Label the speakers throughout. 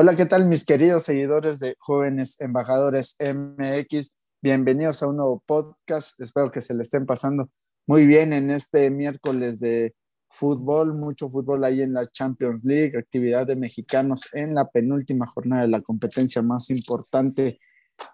Speaker 1: Hola, ¿qué tal mis queridos seguidores de Jóvenes Embajadores MX? Bienvenidos a un nuevo podcast. Espero que se le estén pasando muy bien en este miércoles de fútbol, mucho fútbol ahí en la Champions League, actividad de mexicanos en la penúltima jornada de la competencia más importante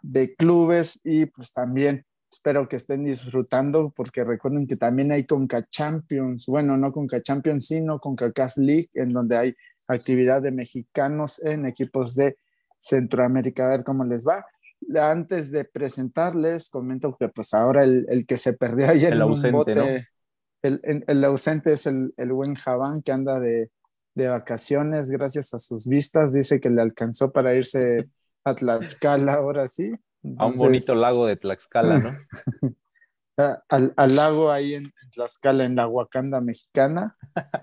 Speaker 1: de clubes y pues también espero que estén disfrutando porque recuerden que también hay Conca Champions, bueno, no Conca Champions, sino Conca CAF League en donde hay actividad de mexicanos en equipos de Centroamérica. A ver cómo les va. Antes de presentarles, comento que pues ahora el, que se perdió ayer el ausente, ¿no? el, ausente es el, buen Javán que anda de, de vacaciones gracias a sus vistas. Dice que le alcanzó para irse a Tlaxcala ahora sí. a un bonito lago de Tlaxcala, ¿no? al, al, lago ahí en Tlaxcala, en la Huacanda mexicana.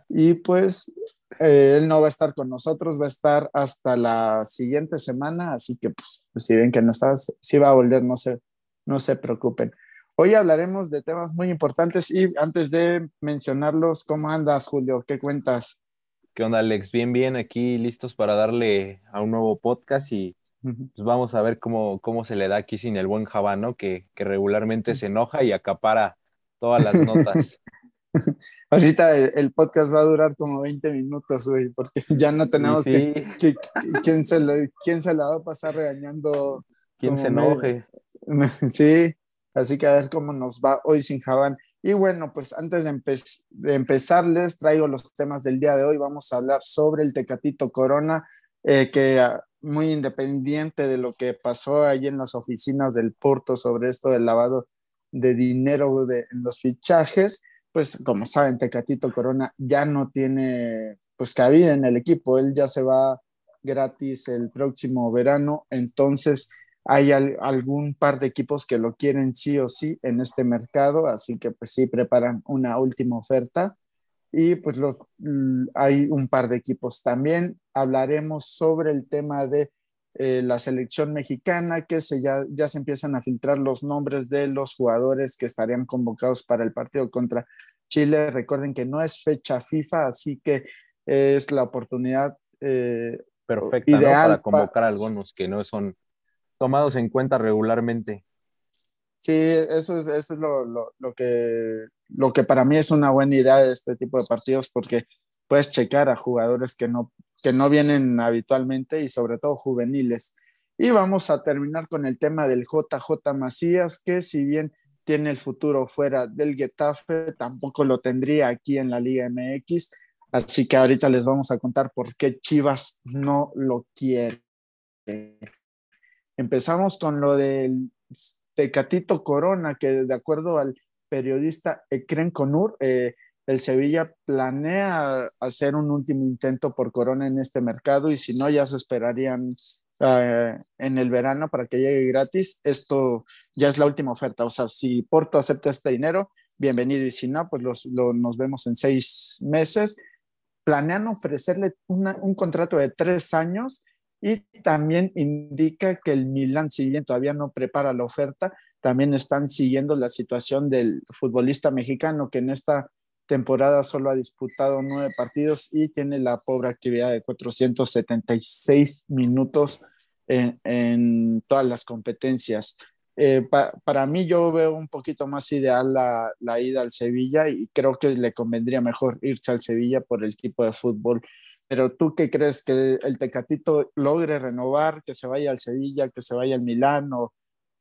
Speaker 1: Y pues eh, él no va a estar con nosotros, va a estar hasta la siguiente semana, así que pues, pues si ven que no estás, si va a volver, no se, no se preocupen. Hoy hablaremos de temas muy importantes y antes de mencionarlos, ¿cómo andas, Julio? ¿Qué cuentas?
Speaker 2: ¿Qué onda, Alex? Bien, bien, aquí listos para darle a un nuevo podcast y pues vamos a ver cómo, se le da aquí sin el buen Javano que regularmente se enoja y acapara todas las notas.
Speaker 1: Ahorita el, podcast va a durar como 20 minutos, güey, porque ya no tenemos que, ¿quién, se quién se la va a pasar regañando. Quién se enoje. sí, así que a ver cómo nos va hoy sin Javán. Y bueno, pues antes de, empezarles empezar, les traigo los temas del día de hoy. Vamos a hablar sobre el Tecatito Corona, eh, que ah, muy independiente de lo que pasó ahí en las oficinas del Porto sobre esto del lavado de dinero de, en los fichajes, pues como saben, Tecatito Corona ya no tiene pues cabida en el equipo, él ya se va gratis el próximo verano, entonces hay algún par de equipos que lo quieren sí o sí en este mercado, así que pues sí preparan una última oferta y pues los, hay un par de equipos también. Hablaremos sobre el tema de eh, la selección mexicana, que se ya, se empiezan a filtrar los nombres de los jugadores que estarían convocados para el partido contra Chile. Recuerden que no es fecha FIFA, así que es la oportunidad eh, perfecta ideal para convocar
Speaker 2: a algunos que no son tomados en cuenta regularmente.
Speaker 1: Sí, eso es, eso es lo, que, lo que para mí es una buena idea de este tipo de partidos porque puedes checar a jugadores que no, que no vienen habitualmente y sobre todo juveniles. Y vamos a terminar con el tema del JJ Macías, que si bien tiene el futuro fuera del Getafe, tampoco lo tendría aquí en la Liga MX. Así que ahorita les vamos a contar por qué Chivas no lo quiere. Empezamos con lo del Tecatito Corona, que de acuerdo al periodista Ekren Conur, eh, el Sevilla planea hacer un último intento por Corona en este mercado y si no, ya se esperarían eh, en el verano para que llegue gratis. Esto ya es la última oferta. O sea, si Porto acepta este dinero, bienvenido. Y si no, pues nos vemos en seis meses. Planean ofrecerle un contrato de tres años y también indica que el Milan, si todavía no prepara la oferta, también están siguiendo la situación del futbolista mexicano que en esta temporada solo ha disputado nueve partidos y tiene la pobre actividad de 476 minutos en, todas las competencias. Eh, para mí yo veo un poquito más ideal la, ida al Sevilla y creo que le convendría mejor irse al Sevilla por el tipo de fútbol. Pero tú qué crees que el Tecatito logre renovar, que se vaya al Sevilla, que se vaya al Milán o,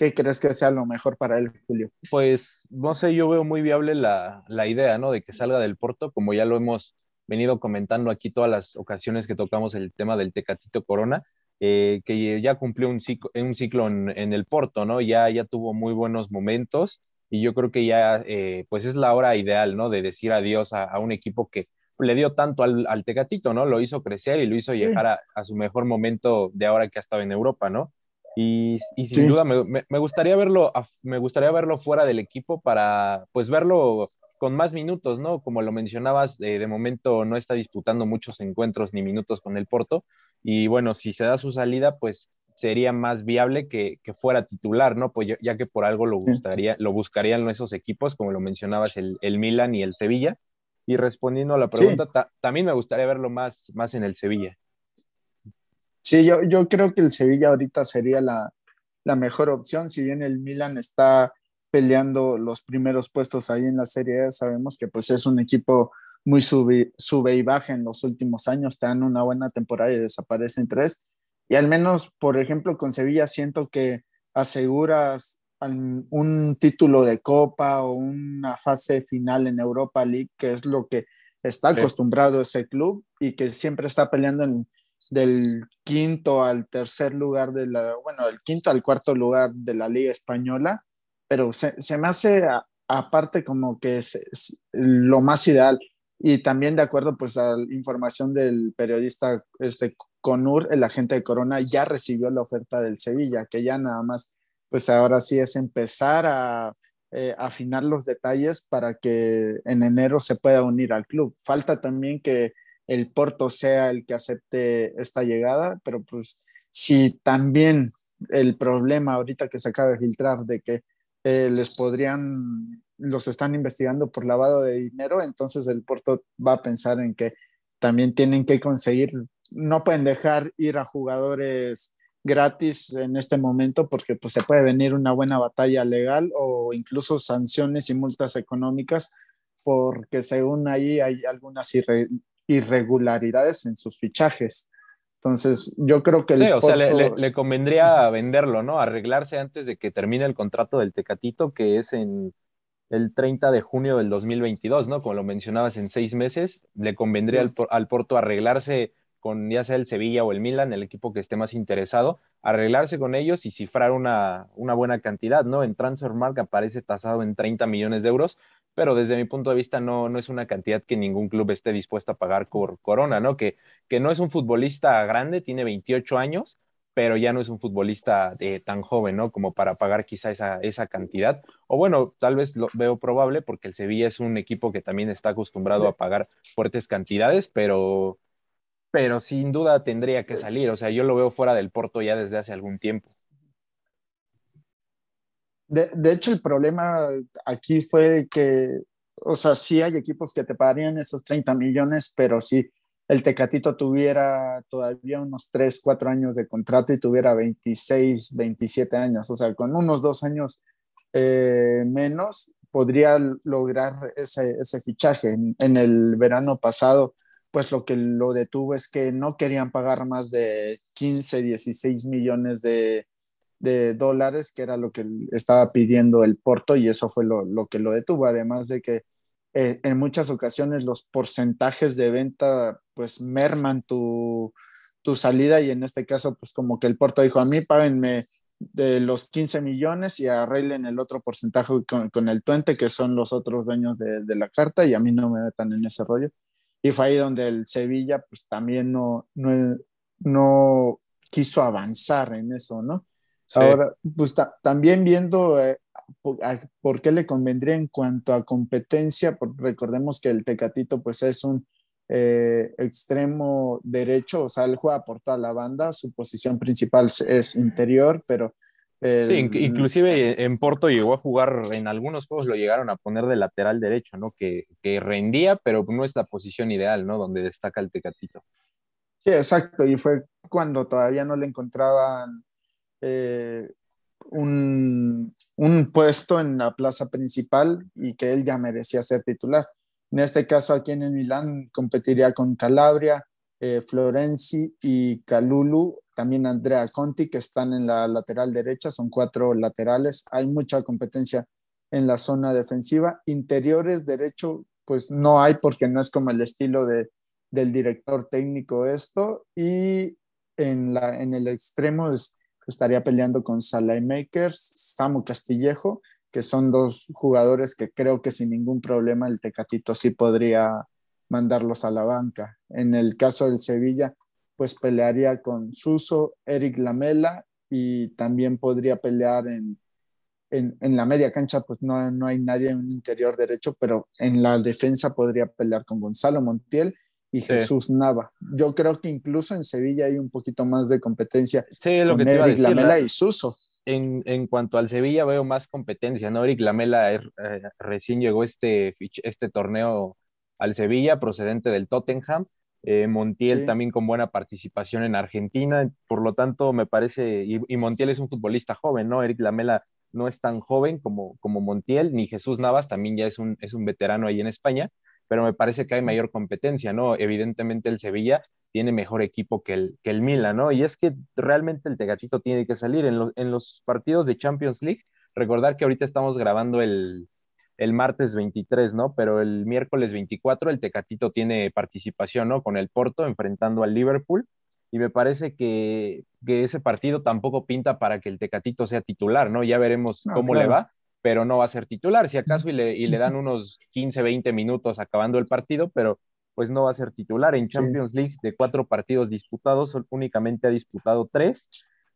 Speaker 1: ¿Qué crees que sea lo mejor para él, Julio?
Speaker 2: Pues no sé, yo veo muy viable la, idea, ¿no? De que salga del Porto, como ya lo hemos venido comentando aquí todas las ocasiones que tocamos el tema del Tecatito Corona, eh, que ya cumplió un ciclo, un ciclo en, el Porto, ¿no? Ya, ya tuvo muy buenos momentos y yo creo que ya, eh, pues es la hora ideal, ¿no? De decir adiós a, un equipo que le dio tanto al, Tecatito, ¿no? Lo hizo crecer y lo hizo llegar a, a su mejor momento de ahora que ha estado en Europa, ¿no? Y, sin duda me, gustaría verlo, me gustaría verlo fuera del equipo para pues verlo con más minutos, ¿no? Como lo mencionabas, eh, de momento no está disputando muchos encuentros ni minutos con el Porto. Y bueno, si se da su salida, pues sería más viable que, fuera titular, ¿no? Pues ya que por algo lo, gustaría, lo buscarían esos equipos, como lo mencionabas, el, Milan y el Sevilla. Y respondiendo a la pregunta, también me gustaría verlo más, más en el Sevilla.
Speaker 1: Sí, yo, creo que el Sevilla ahorita sería la, mejor opción, si bien el Milan está peleando los primeros puestos ahí en la Serie A, sabemos que pues es un equipo muy sube, y baja en los últimos años, te dan una buena temporada y desaparecen tres, y al menos, por ejemplo, con Sevilla siento que aseguras un título de copa o una fase final en Europa League, que es lo que está acostumbrado ese club y que siempre está peleando en del quinto al tercer lugar de la, bueno, del quinto al cuarto lugar de la Liga Española, pero se, me hace aparte como que es, lo más ideal. Y también de acuerdo pues a la información del periodista este, Conur, el agente de Corona, ya recibió la oferta del Sevilla, que ya nada más pues ahora sí es empezar a eh, afinar los detalles para que en enero se pueda unir al club. Falta también que el puerto sea el que acepte esta llegada, pero pues si también el problema ahorita que se acaba de filtrar de que eh, les podrían, los están investigando por lavado de dinero, entonces el puerto va a pensar en que también tienen que conseguir, no pueden dejar ir a jugadores gratis en este momento porque pues se puede venir una buena batalla legal o incluso sanciones y multas económicas porque según ahí hay algunas irre irregularidades en sus fichajes. Entonces, yo creo que... le,
Speaker 2: convendría venderlo, ¿no? Arreglarse antes de que termine el contrato del Tecatito, que es en el 30 de junio del 2022, ¿no? Como lo mencionabas, en seis meses, le convendría al, Porto arreglarse con ya sea el Sevilla o el Milan, el equipo que esté más interesado, arreglarse con ellos y cifrar una, una buena cantidad, ¿no? En Transfermark aparece tasado en 30 millones de euros, pero desde mi punto de vista no, no es una cantidad que ningún club esté dispuesto a pagar por Corona, ¿no? Que, que no es un futbolista grande, tiene 28 años, pero ya no es un futbolista eh, tan joven, ¿no? Como para pagar quizá esa, esa cantidad. O bueno, tal vez lo veo probable porque el Sevilla es un equipo que también está acostumbrado a pagar fuertes cantidades, pero, pero sin duda tendría que salir. O sea, yo lo veo fuera del Porto ya desde hace algún tiempo
Speaker 1: de, hecho, el problema aquí fue que, o sea, sí hay equipos que te pagarían esos 30 millones, pero si el Tecatito tuviera todavía unos 3, 4 años de contrato y tuviera 26, 27 años, o sea, con unos 2 años eh, menos, podría lograr ese, fichaje. en, el verano pasado, pues lo que lo detuvo es que no querían pagar más de 15, 16 millones de de dólares, que era lo que estaba pidiendo el Porto y eso fue lo, que lo detuvo, además de que eh, en muchas ocasiones los porcentajes de venta pues merman tu, salida y en este caso pues como que el Porto dijo a mí páguenme de los 15 millones y arreglen el otro porcentaje con, el tuente que son los otros dueños de, la carta y a mí no me metan en ese rollo y fue ahí donde el Sevilla pues también no, no, no quiso avanzar en eso, ¿no? Ahora, pues también viendo eh, por, qué le convendría en cuanto a competencia, recordemos que el Tecatito pues es un eh, extremo derecho, o sea, él juega por toda la banda, su posición principal es interior, pero... sí,
Speaker 2: inclusive en Porto llegó a jugar, en algunos juegos lo llegaron a poner de lateral derecho, ¿no? Que, que rendía, pero no es la posición ideal, ¿no? Donde destaca el Tecatito.
Speaker 1: Sí, exacto, y fue cuando todavía no le encontraban eh, un, puesto en la plaza principal y que él ya merecía ser titular. En este caso, aquí en el Milán competiría con Calabria, eh, Florenzi y Calulu, también Andrea Conti, que están en la lateral derecha, son cuatro laterales. Hay mucha competencia en la zona defensiva. Interiores, derecho, pues no hay porque no es como el estilo de, del director técnico esto. Y en, la, en el extremo estaría peleando con Salaimakers, Makers, Samu Castillejo, que son dos jugadores que creo que sin ningún problema el Tecatito sí podría mandarlos a la banca. En el caso del Sevilla, pues pelearía con Suso, Eric Lamela y también podría pelear en, la media cancha, pues no, no hay nadie en un interior derecho, pero en la defensa podría pelear con Gonzalo Montiel y Jesús Nava. Yo creo que incluso en Sevilla hay un poquito más de competencia. Sí, lo que te Lamela y
Speaker 2: Suso. En, cuanto al Sevilla veo más competencia, ¿no? Eric Lamela eh, eh, recién llegó este, este torneo al Sevilla, procedente del Tottenham. Eh, Montiel también con buena participación en Argentina, por lo tanto me parece, y, Montiel es un futbolista joven, ¿no? Eric Lamela no es tan joven como, como Montiel, ni Jesús Navas también ya es un, es un veterano ahí en España, pero me parece que hay mayor competencia, ¿no? Evidentemente el Sevilla tiene mejor equipo que el, que el Milan, ¿no? Y es que realmente el Tecatito tiene que salir en, los partidos de Champions League. Recordar que ahorita estamos grabando el, el martes 23, ¿no? Pero el miércoles 24 el Tecatito tiene participación, ¿no? Con el Porto enfrentando al Liverpool. Y me parece que, ese partido tampoco pinta para que el Tecatito sea titular, ¿no? Ya veremos cómo le va pero no va a ser titular, si acaso, y le, dan unos 15, 20 minutos acabando el partido, pero pues no va a ser titular. En Champions League, de cuatro partidos disputados, únicamente ha disputado tres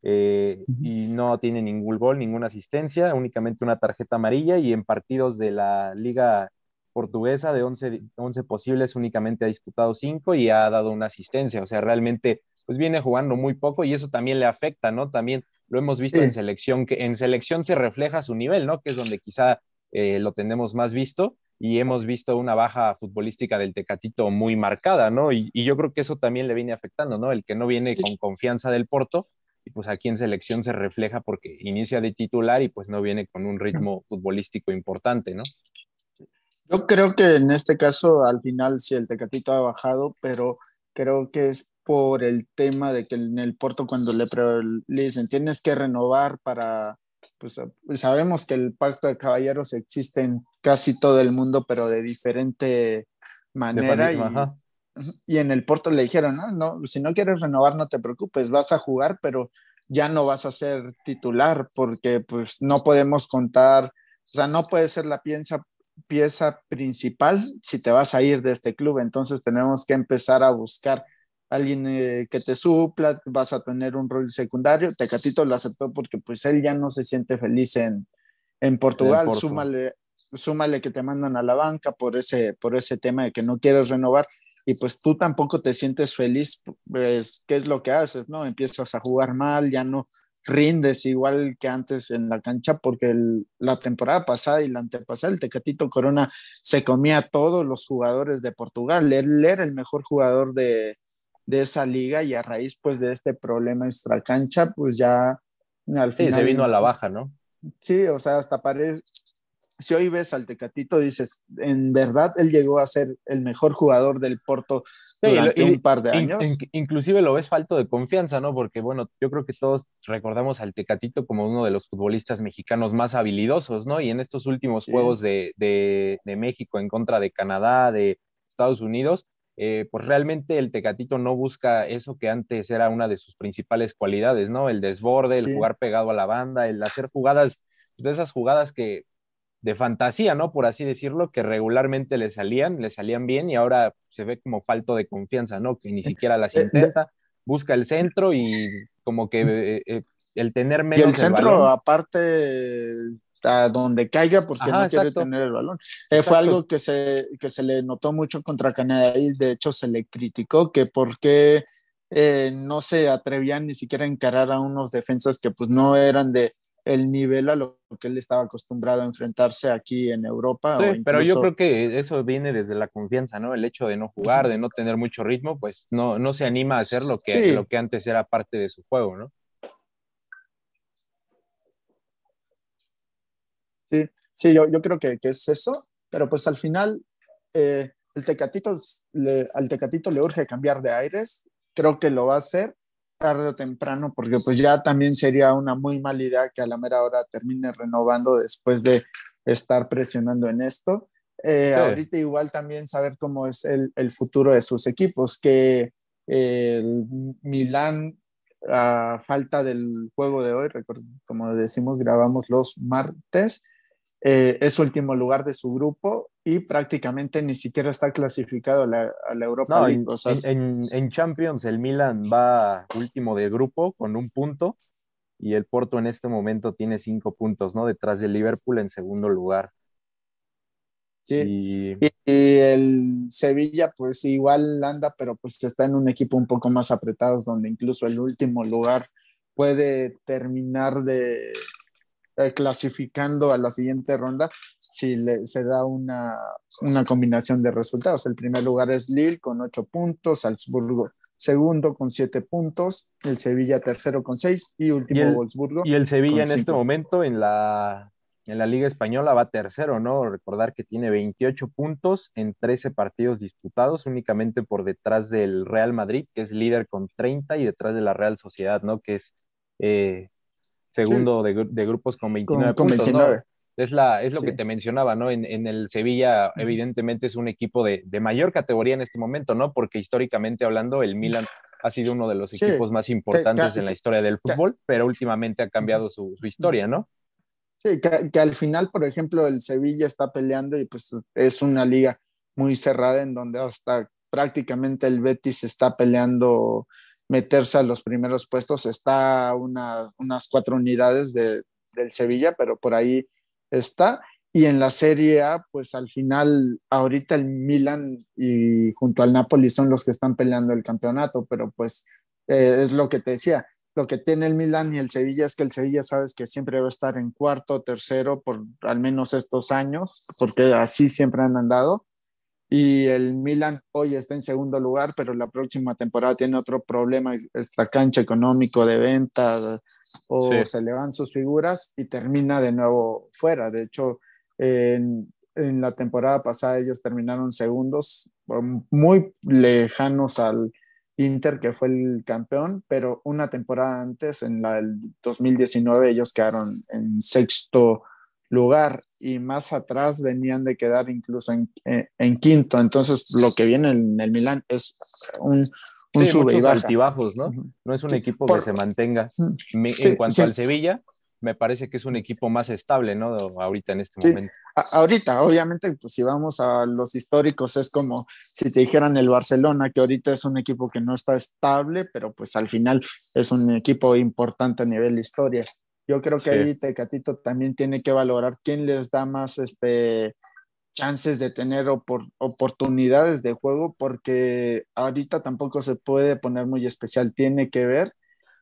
Speaker 2: eh, y no tiene ningún gol, ninguna asistencia, únicamente una tarjeta amarilla y en partidos de la Liga Portuguesa de 11, 11 posibles únicamente ha disputado cinco y ha dado una asistencia. O sea, realmente pues viene jugando muy poco y eso también le afecta, ¿no? También lo hemos visto en selección, que en selección se refleja su nivel, ¿no? Que es donde quizá eh, lo tenemos más visto y hemos visto una baja futbolística del Tecatito muy marcada, ¿no? Y, y, yo creo que eso también le viene afectando, ¿no? El que no viene con confianza del Porto y pues aquí en selección se refleja porque inicia de titular y pues no viene con un ritmo futbolístico importante, ¿no?
Speaker 1: Yo creo que en este caso al final sí el Tecatito ha bajado, pero creo que es por el tema de que en el Porto cuando le, dicen tienes que renovar para, pues, pues sabemos que el pacto de caballeros existe en casi todo el mundo, pero de diferente manera. y, y, en el Porto le dijeron, no, no, si no quieres renovar no te preocupes, vas a jugar, pero ya no vas a ser titular porque pues no podemos contar, o sea, no puede ser la pieza, pieza principal si te vas a ir de este club, entonces tenemos que empezar a buscar alguien eh, que te supla, vas a tener un rol secundario. Tecatito lo aceptó porque pues él ya no se siente feliz en, en Portugal. súmale, que te mandan a la banca por ese, por ese tema de que no quieres renovar y pues tú tampoco te sientes feliz, pues, ¿qué es lo que haces? ¿No? Empiezas a jugar mal, ya no rindes igual que antes en la cancha porque la temporada pasada y la antepasada el Tecatito Corona se comía a todos los jugadores de Portugal, él era el mejor jugador de, de esa liga y a raíz pues de este problema cancha pues ya al final... se vino a la baja, ¿no? Sí, o sea, hasta parece... Si hoy ves al Tecatito, dices, en verdad él llegó a ser el mejor jugador del Porto un par de años.
Speaker 2: inclusive lo ves falto de confianza, ¿no? Porque bueno, yo creo que todos recordamos al Tecatito como uno de los futbolistas mexicanos más habilidosos, ¿no? Y en estos últimos juegos de, de, de México en contra de Canadá, de Estados Unidos, eh, pues realmente el Tecatito no busca eso que antes era una de sus principales cualidades, ¿no? El desborde, el jugar pegado a la banda, el hacer jugadas, de esas jugadas que de fantasía, ¿no? Por así decirlo, que regularmente le salían, le salían bien y ahora se ve como falto de confianza, ¿no? Que ni eh, siquiera las eh, intenta, busca el centro y
Speaker 1: como que mm. el tener menos. el centro, aparte, a donde caiga porque no quiere tener el balón. Eh, fue algo que se, se le notó mucho contra Canadá y de hecho se le criticó que por qué eh, no se atrevían ni siquiera a encarar a unos defensas que pues no eran de el nivel a lo que él estaba acostumbrado a enfrentarse aquí en Europa. Pero yo creo
Speaker 2: que eso viene desde la confianza, ¿no? El hecho de no jugar, de no tener mucho ritmo, pues no, no se anima a hacer lo que, lo que antes era parte de su
Speaker 1: juego, ¿no? Sí, sí yo, creo que, es eso, pero pues al final eh, el tecatito al Tecatito le urge cambiar de aires, creo que lo va a hacer tarde o temprano, porque pues ya también sería una muy mala idea que a la mera hora termine renovando después de estar presionando en esto. Eh, ahorita igual también saber cómo es el, futuro de sus equipos, que el Milán, a falta del juego de hoy, como decimos, grabamos los martes, eh, es último lugar de su grupo y prácticamente ni siquiera está clasificado a la, Europa en,
Speaker 2: Champions el Milan va último de grupo con un punto y el Porto en este momento tiene cinco puntos, ¿no? Detrás del Liverpool en segundo lugar. Sí. Y...
Speaker 1: el Sevilla, pues igual anda, pero pues está en un equipo un poco más apretado, donde incluso el último lugar puede terminar de, eh, clasificando a la siguiente ronda si le, se da una, combinación de resultados. El primer lugar es Lille con 8 puntos, Salzburgo segundo con 7 puntos, el Sevilla tercero con 6 y último Wolfsburgo. Y el Sevilla en este
Speaker 2: momento en la, en la Liga Española va tercero, ¿no? Recordar que tiene 28 puntos en 13 partidos disputados, únicamente por detrás del Real Madrid, que es líder con 30, y detrás de la Real Sociedad, ¿no? Que es eh, segundo de, grupos con 29 puntos. Es, la, es lo que te mencionaba, ¿no? En, en, el Sevilla, evidentemente, es un equipo de, mayor categoría en este momento, ¿no? Porque históricamente hablando, el Milan ha sido uno de los equipos más importantes en la historia del fútbol, pero últimamente ha cambiado su, su historia, ¿no?
Speaker 1: Sí, que, al final, por ejemplo, el Sevilla está peleando y pues es una liga muy cerrada en donde hasta prácticamente el Betis está peleando meterse a los primeros puestos. Está unas cuatro unidades de, del Sevilla, pero por ahí está. Y en la Serie A, pues al final, ahorita el Milan y junto al Napoli son los que están peleando el campeonato, pero pues eh, es lo que te decía, lo que tiene el Milan y el Sevilla es que el Sevilla sabes que siempre va a estar en cuarto, o tercero, por al menos estos años, porque así siempre han andado. Y el Milan hoy está en segundo lugar, pero la próxima temporada tiene otro problema extra cancha económico de venta o se le van sus figuras y termina de nuevo fuera. De hecho, en, en la temporada pasada ellos terminaron segundos, um, muy lejanos al Inter, que fue el campeón, pero una temporada antes, en la del 2019, ellos quedaron en sexto lugar y más atrás venían de quedar incluso en, eh, quinto. Entonces, lo que viene en el Milán es un, un y baja. altibajos, ¿no? No es un equipo que se
Speaker 2: mantenga. en cuanto al Sevilla, me parece que es un equipo más estable, ¿no? Ahorita
Speaker 1: en este momento. ahorita, obviamente, pues si vamos a los históricos, es como si te dijeran el Barcelona, que ahorita es un equipo que no está estable, pero pues al final es un equipo importante a nivel de historia. Yo creo que ahí Tecatito también tiene que valorar quién les da más este, chances de tener por oportunidades de juego, porque ahorita tampoco se puede poner muy especial. Tiene que ver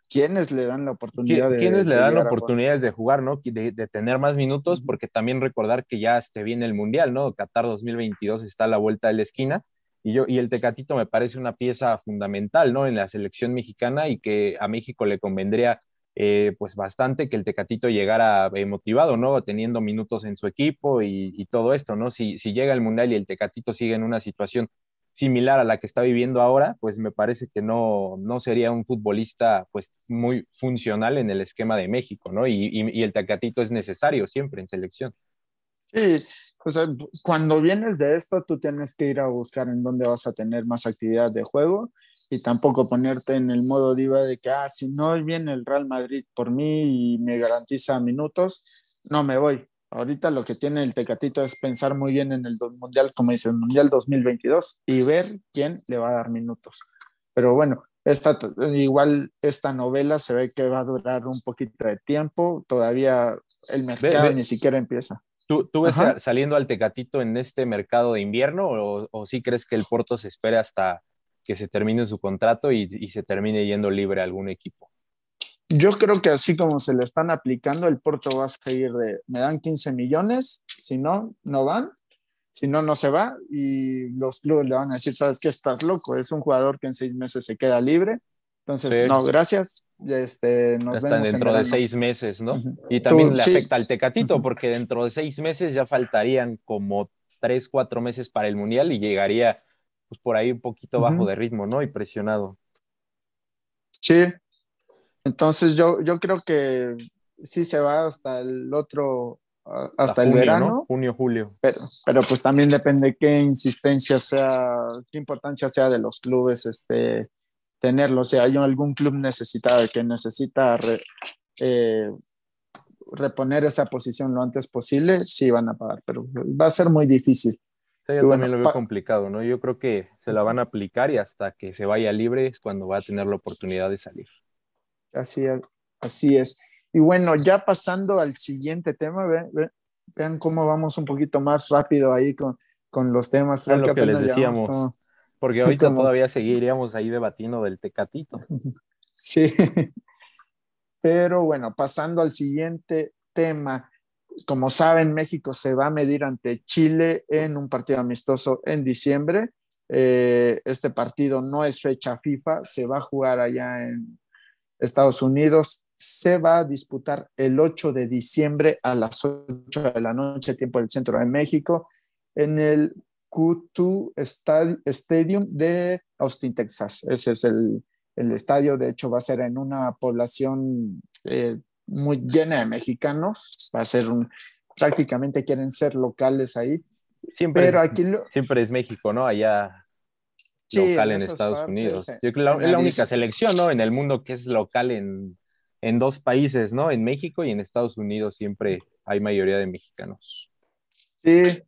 Speaker 1: quiénes le dan la oportunidad de quiénes le dan oportunidades
Speaker 2: de jugar, ¿no? De, tener más minutos, porque también recordar que ya este viene el mundial, ¿no? Qatar 2022 está a la vuelta de la esquina y yo y el Tecatito me parece una pieza fundamental, ¿no? En la selección mexicana y que a México le convendría eh, pues bastante que el Tecatito llegara eh, motivado, ¿no? Teniendo minutos en su equipo y, todo esto, ¿no? Si, llega el Mundial y el Tecatito sigue en una situación similar a la que está viviendo ahora, pues me parece que no, sería un futbolista pues muy funcional en el esquema de México, ¿no? Y, y el Tecatito es necesario siempre en selección.
Speaker 1: Sí, o sea, cuando vienes de esto, tú tienes que ir a buscar en dónde vas a tener más actividad de juego y tampoco ponerte en el modo diva de que, ah, si no viene el Real Madrid por mí y me garantiza minutos, no me voy. Ahorita lo que tiene el Tecatito es pensar muy bien en el Mundial, como dice, el Mundial 2022 y ver quién le va a dar minutos. Pero bueno, esta, igual esta novela se ve que va a durar un poquito de tiempo, todavía el mercado ni siquiera empieza.
Speaker 2: ¿Tú, tú ves saliendo al Tecatito en este mercado de invierno o, o sí crees que el Porto se espere hasta que se termine su contrato y, se termine yendo libre a algún equipo.
Speaker 1: Yo creo que así como se lo están aplicando, el Porto va a seguir de, me dan 15 millones, si no, no van, si no, no se va y los clubes le van a decir, sabes que estás loco, es un jugador que en seis meses se queda libre. Entonces, no, gracias. Este, nos vemos dentro de seis
Speaker 2: meses, ¿no? Y también le afecta
Speaker 1: al Tecatito, porque dentro de seis
Speaker 2: meses ya faltarían como tres, cuatro meses para el Mundial y llegaría pues por ahí un poquito bajo de ritmo, ¿no? Y presionado.
Speaker 1: Sí. Entonces yo, yo creo que sí se va hasta el otro, ah, hasta, el verano. Junio, julio. Pero, pues también depende qué insistencia sea, qué importancia sea de los clubes este, tenerlo. Si hay algún club necesitado que necesita eh, reponer esa posición lo antes posible, sí van a pagar, pero va a ser muy difícil yo también lo veo complicado, ¿no? Yo creo que se
Speaker 2: la van a aplicar y hasta que se vaya libre es cuando va a tener la oportunidad de salir.
Speaker 1: Así es. Así es. Y bueno, ya pasando al siguiente tema, vean cómo vamos un poquito más rápido ahí con, con los temas. lo que, les decíamos. porque ahorita todavía
Speaker 2: seguiríamos ahí debatiendo del tecatito.
Speaker 1: Sí. Pero bueno, pasando al siguiente tema como saben, México se va a medir ante Chile en un partido amistoso en diciembre. Eh, este partido no es fecha FIFA, se va a jugar allá en Estados Unidos. Se va a disputar el 8 de diciembre a las 8 de la noche, tiempo del centro de México, en el Q2 Stadium de Austin, Texas. Ese es el, el estadio, de hecho, va a ser en una población eh, muy llena de mexicanos, va a ser un, prácticamente quieren ser locales ahí. Siempre, pero es, aquí
Speaker 2: siempre es México, ¿no? Allá local en, Estados Unidos. Yo creo es la única selección, ¿no? En el mundo que es local en, dos países, ¿no? En México y en Estados Unidos siempre hay mayoría de mexicanos.
Speaker 1: Sí,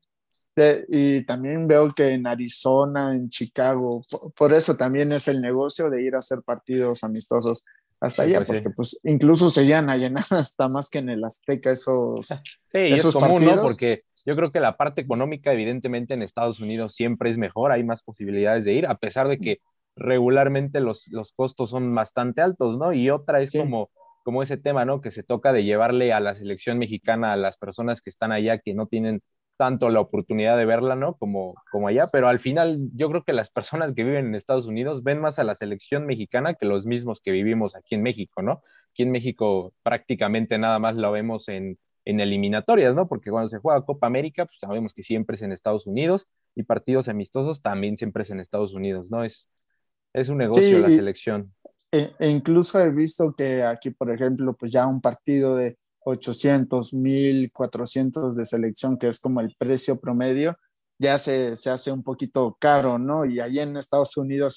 Speaker 1: y también veo que en Arizona, en Chicago, por, eso también es el negocio de ir a hacer partidos amistosos hasta allá, pues porque pues incluso se llegan a hasta más que en el Azteca esos. Sí, es común, ¿no?
Speaker 2: Porque yo creo que la parte económica, evidentemente, en Estados Unidos siempre es mejor, hay más posibilidades de ir, a pesar de que regularmente los, los costos son bastante altos, ¿no? Y otra es como, como ese tema, ¿no? Que se toca de llevarle a la selección mexicana a las personas que están allá que no tienen tanto la oportunidad de verla, ¿no? Como, como allá, pero al final yo creo que las personas que viven en Estados Unidos ven más a la selección mexicana que los mismos que vivimos aquí en México, ¿no? Aquí en México prácticamente nada más la vemos en, eliminatorias, ¿no? Porque cuando se juega Copa América, pues sabemos que siempre es en Estados Unidos y partidos amistosos también siempre es en Estados Unidos, ¿no? Es, es un negocio la selección.
Speaker 1: E, e incluso he visto que aquí, por ejemplo, pues ya un partido de 800, 1400 de selección, que es como el precio promedio, ya se, se hace un poquito caro, ¿no? Y allí en Estados Unidos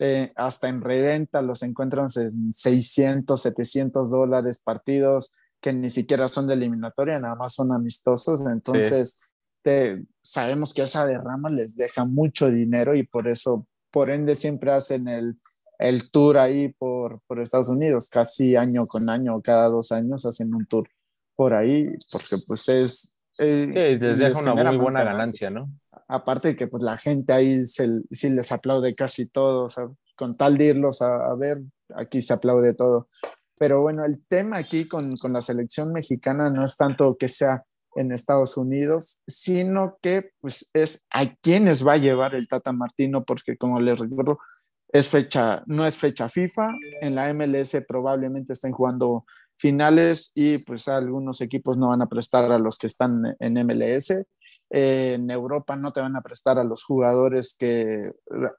Speaker 1: eh, hasta en reventa los encuentran en 600, 700 dólares partidos que ni siquiera son de eliminatoria, nada más son amistosos, entonces te, sabemos que esa derrama les deja mucho dinero y por eso, por ende, siempre hacen el el tour ahí por, Estados Unidos, casi año con año, cada dos años hacen un tour por ahí, porque pues es... Eh, sí, una muy buena ganancia, ¿no? Aparte que pues la gente ahí sí les aplaude casi todos con tal de irlos a, ver, aquí se aplaude todo. Pero bueno, el tema aquí con, con la selección mexicana no es tanto que sea en Estados Unidos, sino que pues es a quienes va a llevar el Tata Martino, porque como les recuerdo, es fecha, no es fecha FIFA. En la MLS probablemente estén jugando finales y pues algunos equipos no van a prestar a los que están en MLS. Eh, en Europa no te van a prestar a los jugadores que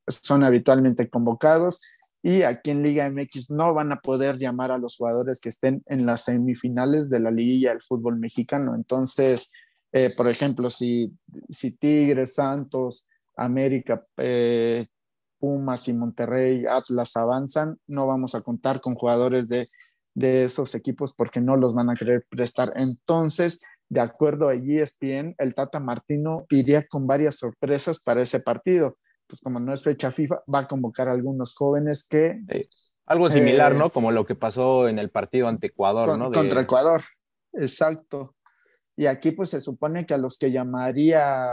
Speaker 1: son habitualmente convocados y aquí en Liga MX no van a poder llamar a los jugadores que estén en las semifinales de la liguilla del fútbol mexicano. Entonces, eh, por ejemplo, si, si Tigres, Santos, América, eh, Pumas y Monterrey, Atlas avanzan, no vamos a contar con jugadores de, esos equipos porque no los van a querer prestar. Entonces, de acuerdo a ESPN, el Tata Martino iría con varias sorpresas para ese partido. Pues como no es fecha FIFA, va a convocar a algunos jóvenes que... Algo similar, ¿no? Eh,
Speaker 2: como lo que pasó en el partido ante Ecuador, ¿no? Contra Ecuador,
Speaker 1: exacto. Y aquí pues se supone que a los que llamaría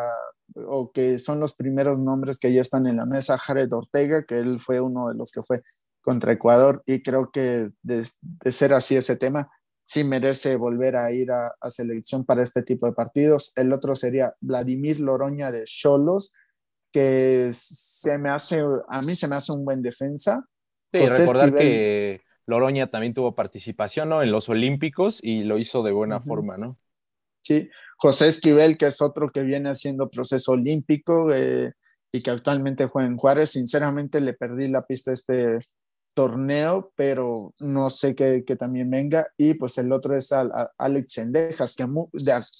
Speaker 1: o que son los primeros nombres que ya están en la mesa, Jared Ortega, que él fue uno de los que fue contra Ecuador y creo que de, ser así ese tema, sí merece volver a ir a, selección para este tipo de partidos. El otro sería Vladimir Loroña de Cholos, que se me hace, a mí se me hace un buen defensa. Sí, recordar que
Speaker 2: Loroña también tuvo participación en los Olímpicos y lo hizo de buena forma, ¿no?
Speaker 1: José Esquivel, que es otro que viene haciendo proceso olímpico eh, y que actualmente juega en Juárez. Sinceramente le perdí la pista a este torneo, pero no sé que, también venga. Y pues el otro es Alex Sendejas, que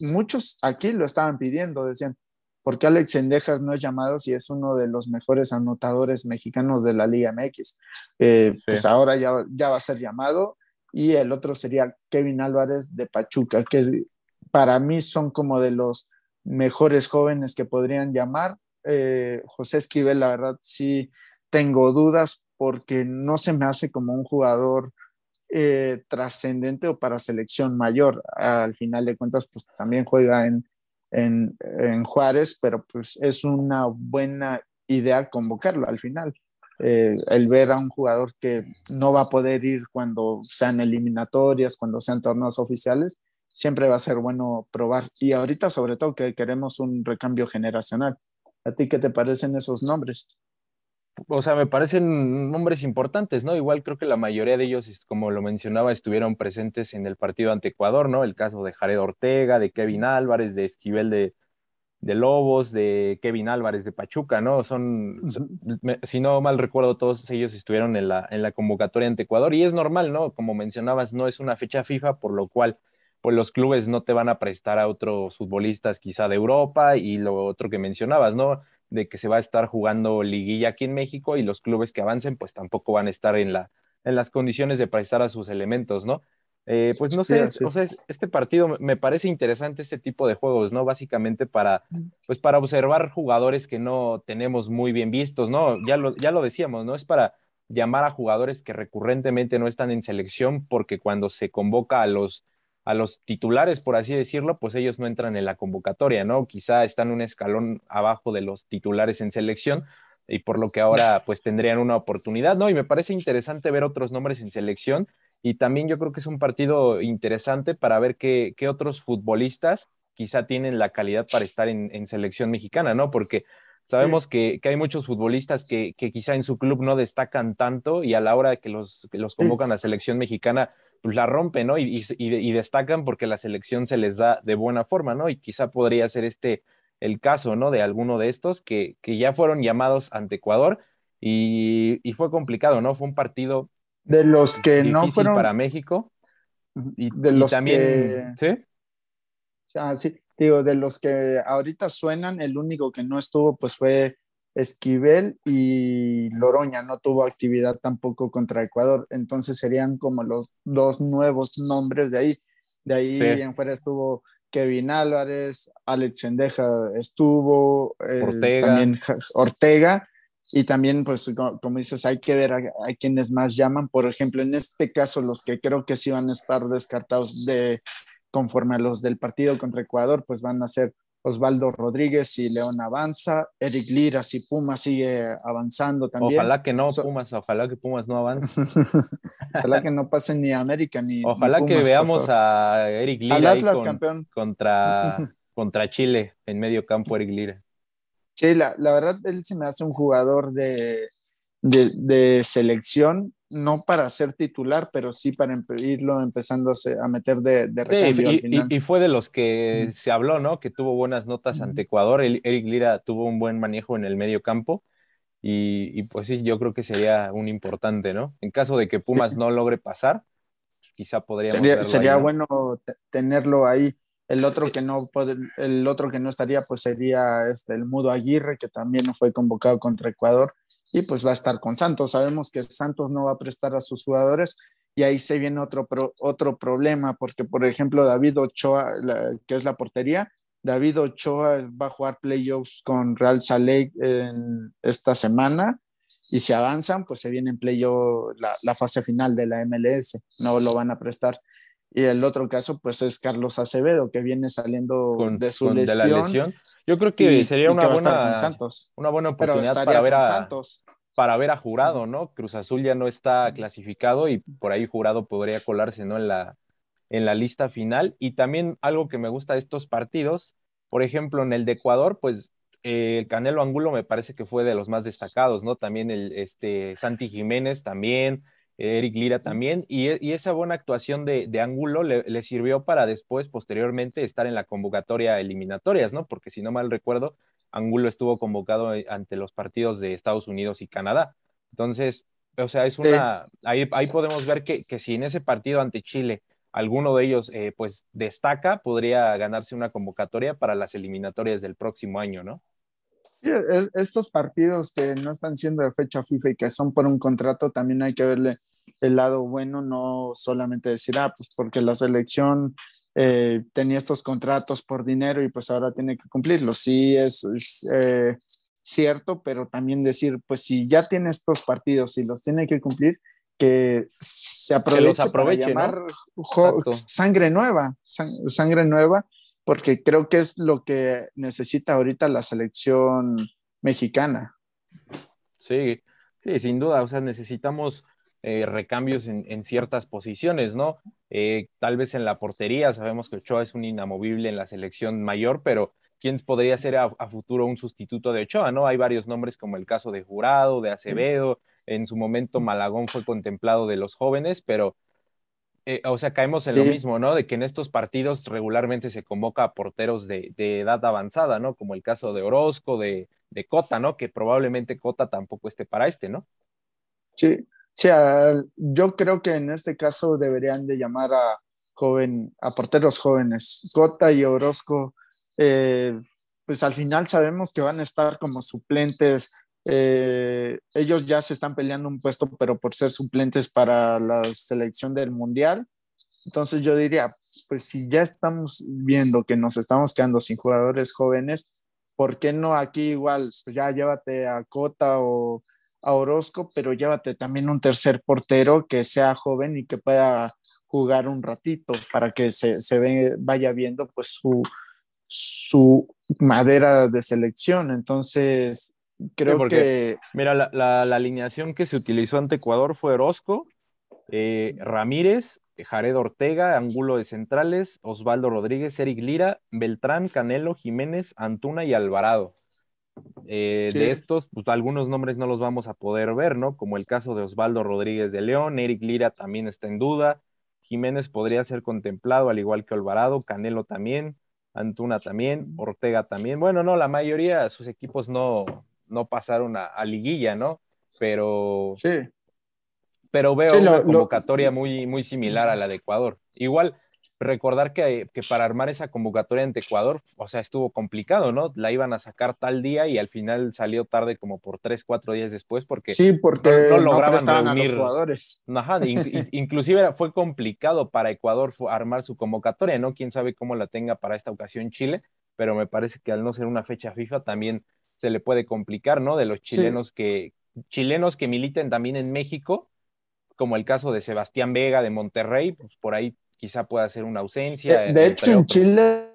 Speaker 1: muchos aquí lo estaban pidiendo, decían, porque Alex Sendejas no es llamado si es uno de los mejores anotadores mexicanos de la Liga MX? Eh, pues ahora ya, ya va a ser llamado y el otro sería Kevin Álvarez de Pachuca, que es para mí son como de los mejores jóvenes que podrían llamar. Eh, José Esquivel, la verdad, sí tengo dudas porque no se me hace como un jugador eh, trascendente o para selección mayor. Al final de cuentas, pues también juega en, Juárez, pero pues es una buena idea convocarlo al final. Eh, el ver a un jugador que no va a poder ir cuando sean eliminatorias, cuando sean torneos oficiales, siempre va a ser bueno probar. Y ahorita sobre todo que queremos un recambio generacional. ¿A ti qué te parecen esos nombres?
Speaker 2: O sea, me parecen nombres importantes, ¿no? Igual creo que la mayoría de ellos, como lo mencionaba, estuvieron presentes en el partido ante Ecuador, ¿no? El caso de Jared Ortega, de Kevin Álvarez, de Esquivel de, Lobos, de Kevin Álvarez de Pachuca, ¿no? Son, si no mal recuerdo, todos ellos estuvieron en la, en la convocatoria ante Ecuador y es normal, ¿no? Como mencionabas, no es una fecha FIFA, por lo cual pues, los clubes no te van a prestar a otros futbolistas quizá de Europa y lo otro que mencionabas, ¿no? De que se va a estar jugando liguilla aquí en México y los clubes que avancen pues tampoco van a estar en, la, en las condiciones de prestar a sus elementos, ¿no? Eh, pues no sé, o sea, este partido me parece interesante este tipo de juegos, ¿no? Básicamente para, pues para observar jugadores que no tenemos muy bien vistos, ¿no? Ya ya lo decíamos, ¿no? Es para llamar a jugadores que recurrentemente no están en selección porque cuando se convoca a los a los titulares, por así decirlo, pues ellos no entran en la convocatoria, ¿no? Quizá están un escalón abajo de los titulares en selección y por lo que ahora pues tendrían una oportunidad, ¿no? Y me parece interesante ver otros nombres en selección y también yo creo que es un partido interesante para ver qué, otros futbolistas quizá tienen la calidad para estar en, en selección mexicana, ¿no? Porque Sabemos que, hay muchos futbolistas que, quizá en su club no destacan tanto y a la hora que los, los convocan a la selección mexicana, pues la rompen, ¿no? Y, destacan porque la selección se les da de buena forma, ¿no? Y quizá podría ser este el caso, ¿no? De alguno de estos que, ya fueron llamados ante Ecuador y, fue complicado, ¿no? Fue un partido.
Speaker 1: De los que no fueron. Para México. Y, de los también. Que... ¿sí? Ah, sí digo, de los que ahorita suenan, el único que no estuvo pues fue Esquivel y Loroña, no tuvo actividad tampoco contra Ecuador, entonces serían como los dos nuevos nombres de ahí. De ahí bien fuera estuvo Kevin Álvarez, Alex Endeja estuvo, Ortega. y también pues como, dices, hay que ver a, a, quienes más llaman, por ejemplo, en este caso los que creo que sí van a estar descartados de conforme a los del partido contra Ecuador, pues van a ser Osvaldo Rodríguez y León avanza, Eric Lira si Pumas sigue avanzando también. Ojalá
Speaker 2: que no Pumas, ojalá que Pumas no avance.
Speaker 1: ojalá que no pasen ni América ni Ojalá que veamos
Speaker 2: a Eric Lira contra contra Chile en medio campo Eric Lira.
Speaker 1: Sí, la, verdad él se me hace un jugador de, de, de selección no para ser titular, pero sí para irlo empezándose a meter de, de recambio
Speaker 2: y, fue de los que se habló, ¿no? Que tuvo buenas notas ante Ecuador. Eric Lira tuvo un buen manejo en el medio campo. Y, pues sí, yo creo que sería un importante, ¿no? En caso de que Pumas no logre pasar, quizá podría... Sería, bueno
Speaker 1: tenerlo ahí. El otro que no el otro que no estaría, pues sería este, el Mudo Aguirre, que también fue convocado contra Ecuador y pues va a estar con Santos. Sabemos que Santos no va a prestar a sus jugadores y ahí se viene otro, otro problema, porque por ejemplo David Ochoa, que es la portería, David Ochoa va a jugar playoffs con Real Saleh en esta semana y si avanzan, pues se viene en playoff la fase final de la MLS, no lo van a prestar. Y el otro caso, pues, es Carlos Acevedo, que viene saliendo de su lesión. la Yo creo que sería una, buena, oportunidad para ver, a,
Speaker 2: para ver a Jurado, ¿no? Cruz Azul ya no está clasificado y por ahí Jurado podría colarse, ¿no? En la, en la lista final. Y también algo que me gusta de estos partidos, por ejemplo, en el de Ecuador, pues eh, el Canelo Angulo me parece que fue de los más destacados, ¿no? También el este, Santi Jiménez también, Eric Lira también, e, y, esa buena actuación de, Angulo le, sirvió para después, posteriormente, estar en la convocatoria eliminatorias, ¿no? Porque si no mal recuerdo, Angulo estuvo convocado eh, ante los partidos de Estados Unidos y Canadá. Entonces, o sea, es una, ahí, podemos ver que, si en ese partido ante Chile alguno de ellos eh, pues destaca, podría ganarse una convocatoria para las eliminatorias del próximo año, ¿no?
Speaker 1: E-, estos partidos que no están siendo de fecha FIFA y que son por un contrato, también hay que verle el lado bueno, no solamente decir, ah, pues porque la selección eh, tenía estos contratos por dinero y pues ahora tiene que cumplirlos. Sí, es, eh, cierto, pero también decir, pues si ya tiene estos partidos y los tiene que cumplir, que se aproveche, sangre nueva, sangre nueva porque creo que es lo que necesita ahorita la selección mexicana.
Speaker 2: Sí, sí, sin duda, o sea, necesitamos eh, recambios en, ciertas posiciones, ¿no? Eh, tal vez en la portería, sabemos que Ochoa es un inamovible en la selección mayor, pero ¿quién podría ser a, a, futuro un sustituto de Ochoa, no? Hay varios nombres como el caso de Jurado, de Acevedo, en su momento Malagón fue contemplado de los jóvenes, pero eh, o sea, caemos en lo mismo, ¿no? De que en estos partidos regularmente se convoca a porteros de, edad avanzada, ¿no? Como el caso de Orozco, de, Cota, ¿no? Que probablemente Cota tampoco esté
Speaker 1: para este, ¿no? Sí, sí, sea, yo creo que en este caso deberían de llamar a joven, a porteros jóvenes. Cota y Orozco, eh, pues al final sabemos que van a estar como suplentes eh, ellos ya se están peleando un puesto, pero por ser suplentes para la selección del Mundial. Entonces yo diría, pues si ya estamos viendo que nos estamos quedando sin jugadores jóvenes, ¿por qué no aquí igual? Pues, ya llévate a Cota o a Orozco, pero llévate también un tercer portero que sea joven y que pueda jugar un ratito para que se, ve, vaya viendo pues su, su madera de selección. Entonces, Creo que.
Speaker 2: Mira, la, alineación que se utilizó ante Ecuador fue Orozco, eh, Ramírez, eh, Jared Ortega, Angulo de Centrales, Osvaldo Rodríguez, Eric Lira, Beltrán, Canelo, Jiménez, Antuna y Alvarado. Eh, de estos, pues, algunos nombres no los vamos a poder ver, ¿no? Como el caso de Osvaldo Rodríguez de León, Eric Lira también está en duda, Jiménez podría ser contemplado, al igual que Alvarado, Canelo también, Antuna también, Ortega también. Bueno, no, la mayoría, sus equipos no, no pasaron a, liguilla, ¿no? Pero, sí. pero veo una convocatoria muy, muy similar a la de Ecuador. Igual, recordar que, que, para armar esa convocatoria ante Ecuador, o sea, estuvo complicado, ¿no? La iban a sacar tal día y al final salió tarde como por tres, cuatro días después
Speaker 1: porque, sí, porque no, lograban los
Speaker 2: jugadores. Ajá, inclusive fue complicado para Ecuador armar su convocatoria, ¿no? Quién sabe cómo la tenga para esta ocasión Chile, pero me parece que al no ser una fecha FIFA también se le puede complicar, ¿no? De los chilenos que chilenos que militen también en México, como el caso de Sebastián Vega de Monterrey, pues por ahí quizá pueda ser una ausencia. De, eh, hecho, en pues
Speaker 1: Chile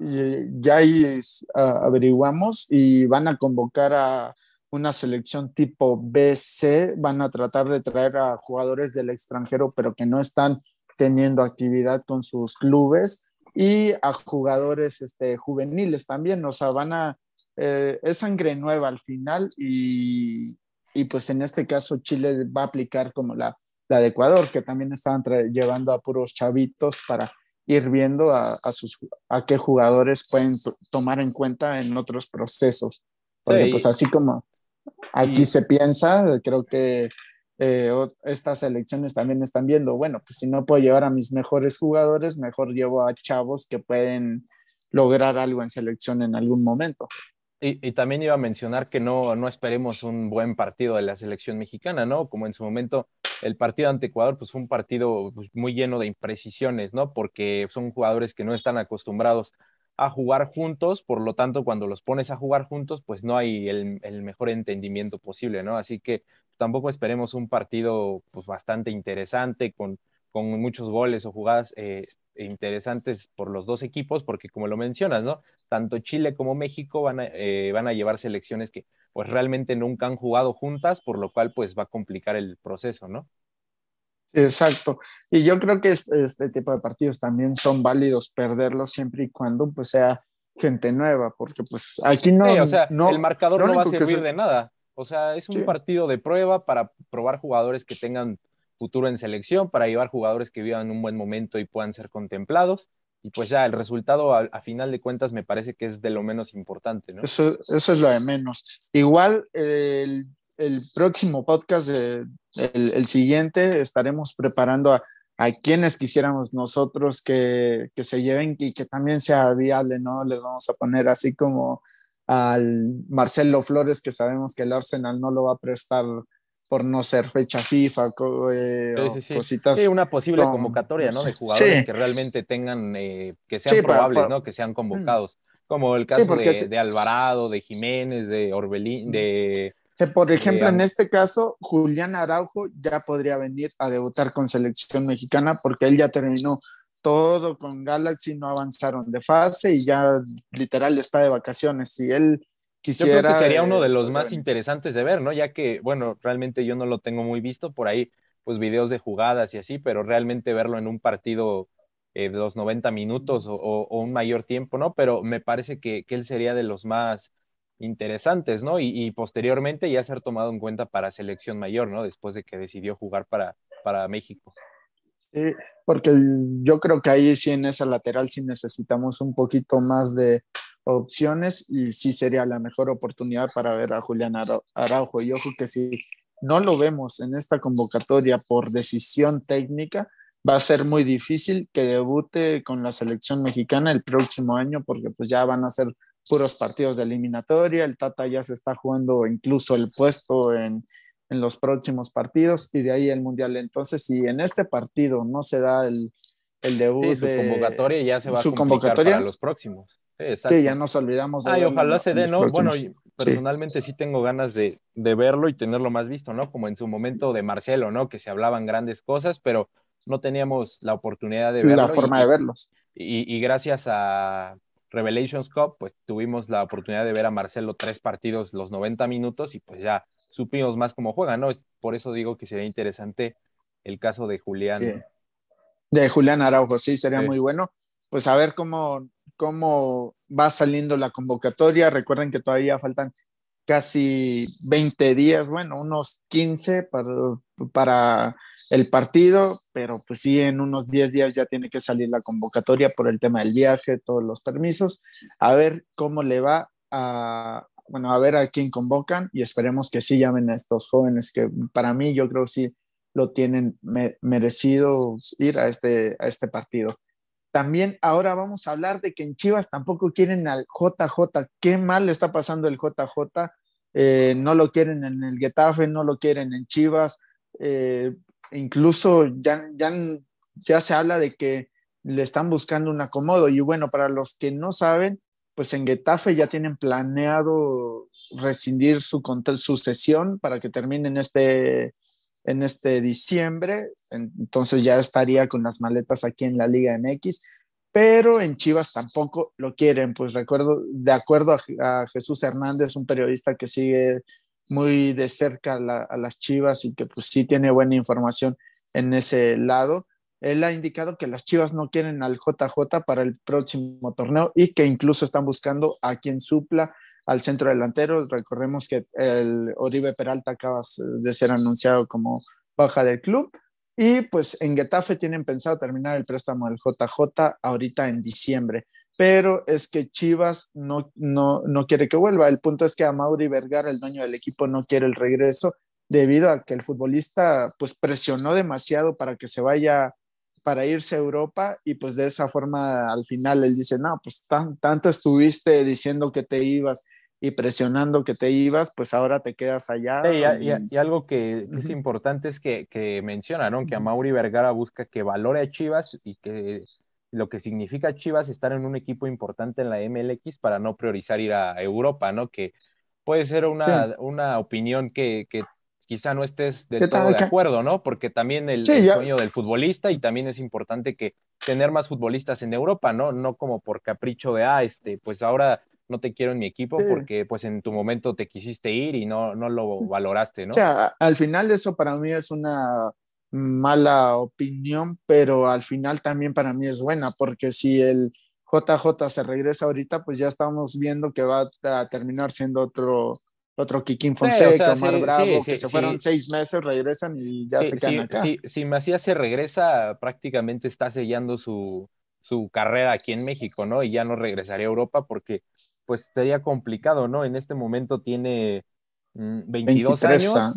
Speaker 1: ya, ahí, averiguamos y van a convocar a una selección tipo BC, van a tratar de traer a jugadores del extranjero, pero que no están teniendo actividad con sus clubes y a jugadores este, juveniles también, o sea, van a, eh, es sangre nueva al final y, y, pues en este caso Chile va a aplicar como la, la de Ecuador, que también estaban llevando a puros chavitos para ir viendo a, a, sus, a qué jugadores pueden tomar en cuenta en otros procesos. Porque pues así como aquí se piensa, creo que eh, estas selecciones también están viendo, bueno, pues si no puedo llevar a mis mejores jugadores, mejor llevo a chavos que pueden lograr algo en selección en algún momento.
Speaker 2: Y, también iba a mencionar que no, no esperemos un buen partido de la selección mexicana, ¿no? Como en su momento el partido ante Ecuador, pues fue un partido pues, muy lleno de imprecisiones, ¿no? Porque son jugadores que no están acostumbrados a jugar juntos, por lo tanto, cuando los pones a jugar juntos, pues no hay el, el mejor entendimiento posible, ¿no? Así que tampoco esperemos un partido pues, bastante interesante con, con muchos goles o jugadas eh, interesantes por los dos equipos, porque como lo mencionas, ¿no? Tanto Chile como México van a, eh, van a llevar selecciones que pues realmente nunca han jugado juntas, por lo cual pues va a complicar el proceso, ¿no?
Speaker 1: Exacto. Y yo creo que este, tipo de partidos también son válidos perderlos siempre y cuando pues sea gente nueva, porque pues aquí no... o sea, el marcador no va a servir de
Speaker 2: nada. O sea, es un partido de prueba para probar jugadores que tengan futuro en selección, para llevar jugadores que vivan un buen momento y puedan ser contemplados. Y pues ya, el resultado a, final de cuentas me parece que es de lo menos importante, ¿no? Eso,
Speaker 1: es lo de menos. Igual el, el, próximo podcast, el, el, siguiente, estaremos preparando a, quienes quisiéramos nosotros que, que, se lleven y que también sea viable, ¿no? Les vamos a poner así como al Marcelo Flores, que sabemos que el Arsenal no lo va a prestar por no ser fecha FIFA, eh, cositas. una posible convocatoria, ¿no? De jugadores que
Speaker 2: realmente tengan, eh, que sean probables, ¿no? Que sean mm. convocados. Como el caso de, Alvarado, de Jiménez, de Orbelín, mm. de...
Speaker 1: por ejemplo, en este caso, Julián Araujo ya podría venir a debutar con selección mexicana porque él ya terminó todo con Galaxy no avanzaron de fase y ya literal está de vacaciones. y él quisiera. Yo creo que sería uno eh,
Speaker 2: de los más interesantes de ver, ¿no? Ya que, bueno, realmente yo no lo tengo muy visto por ahí, pues videos de jugadas y así, pero realmente verlo en un partido eh, de los 90 minutos o, un mayor tiempo, ¿no? Pero me parece que, él sería de los más interesantes, ¿no? Y, posteriormente ya ser tomado en cuenta para selección mayor, ¿no? Después de que decidió jugar para, para México
Speaker 1: porque yo creo que ahí sí en esa lateral sí necesitamos un poquito más de opciones y sí sería la mejor oportunidad para ver a Julián Araujo. Y ojo que si no lo vemos en esta convocatoria por decisión técnica, va a ser muy difícil que debute con la selección mexicana el próximo año porque pues ya van a ser puros partidos de eliminatoria, el Tata ya se está jugando incluso el puesto en, en los próximos partidos y de ahí el Mundial. Entonces, si en este partido no se da el, el debut su convocatoria ya se va su a convocatoria para los
Speaker 2: próximos. Sí, ya nos
Speaker 1: olvidamos. De Ay, ojalá se dé, ¿no? Bueno,
Speaker 2: personalmente sí. tengo ganas de, de verlo y tenerlo más visto, ¿no? Como en su momento de Marcelo, ¿no? Que se hablaban grandes cosas, pero no teníamos la oportunidad de verlo. La forma de verlos. Y, y, gracias a Revelations Cup, pues tuvimos la oportunidad de ver a Marcelo tres partidos, los 90 minutos, y pues ya supimos más cómo juega ¿no? Por eso digo que sería interesante el caso de
Speaker 1: Julián. De Julián Araujo, sí, sería muy bueno. Pues a ver cómo, cómo va saliendo la convocatoria. Recuerden que todavía faltan casi 20 días, bueno, unos 15 para, para el partido, pero pues sí, en unos 10 días ya tiene que salir la convocatoria por el tema del viaje, todos los permisos. A ver cómo le va a, bueno, a ver a quién convocan y esperemos que sí llamen a estos jóvenes que para mí yo creo que sí lo tienen merecido ir a este, a este partido. También ahora vamos a hablar de que en Chivas tampoco quieren al JJ. Qué mal le está pasando el JJ. Eh, no lo quieren en el Getafe, no lo quieren en Chivas. Eh, incluso ya, ya, ya se habla de que le están buscando un acomodo. Y bueno, para los que no saben, pues en Getafe ya tienen planeado rescindir su, su sesión para que termine en este, en este diciembre, entonces ya estaría con las maletas aquí en la Liga MX, pero en Chivas tampoco lo quieren, pues recuerdo, de acuerdo a, Jesús Hernández, un periodista que sigue muy de cerca a las Chivas y que pues sí tiene buena información en ese lado, él ha indicado que las Chivas no quieren al JJ para el próximo torneo y que incluso están buscando a quien supla al centro delantero. Recordemos que el Oribe Peralta acaba de ser anunciado como baja del club. Y pues en Getafe tienen pensado terminar el préstamo del JJ ahorita en diciembre. Pero es que Chivas no, no, no quiere que vuelva. El punto es que a Mauri Vergara, el dueño del equipo, no quiere el regreso debido a que el futbolista pues presionó demasiado para que se vaya para irse a Europa y pues de esa forma al final él dice, no, pues tan, tanto estuviste diciendo que te ibas y presionando que te ibas, pues ahora te quedas allá. y, algo que, es importante es que, que, mencionaron que a Mauri Vergara
Speaker 2: busca que valore a Chivas y que lo que significa Chivas estar en un equipo importante en la MLX para no priorizar ir a Europa, ¿no? Que puede ser una, una opinión que, que quizá no estés de todo de acuerdo, ¿no? Porque también el, sueño del futbolista y también es importante que tener más futbolistas en Europa, ¿no? No como por capricho de, ah, este, pues ahora no te quiero en mi equipo porque pues en tu momento te quisiste ir y no, no lo mm. valoraste, ¿no? O sea,
Speaker 1: al final eso para mí es una mala opinión, pero al final también para mí es buena, porque si el JJ se regresa ahorita, pues ya estamos viendo que va a terminar siendo otro otro Kikín Fonseca, Omar Bravo, que se fueron seis meses, regresan y ya se quedan acá. Si
Speaker 2: Macías se regresa, prácticamente está sellando su, carrera aquí en México, ¿no? Y ya no regresaría a Europa porque pues sería complicado, ¿no? En este momento tiene 22 mm, años.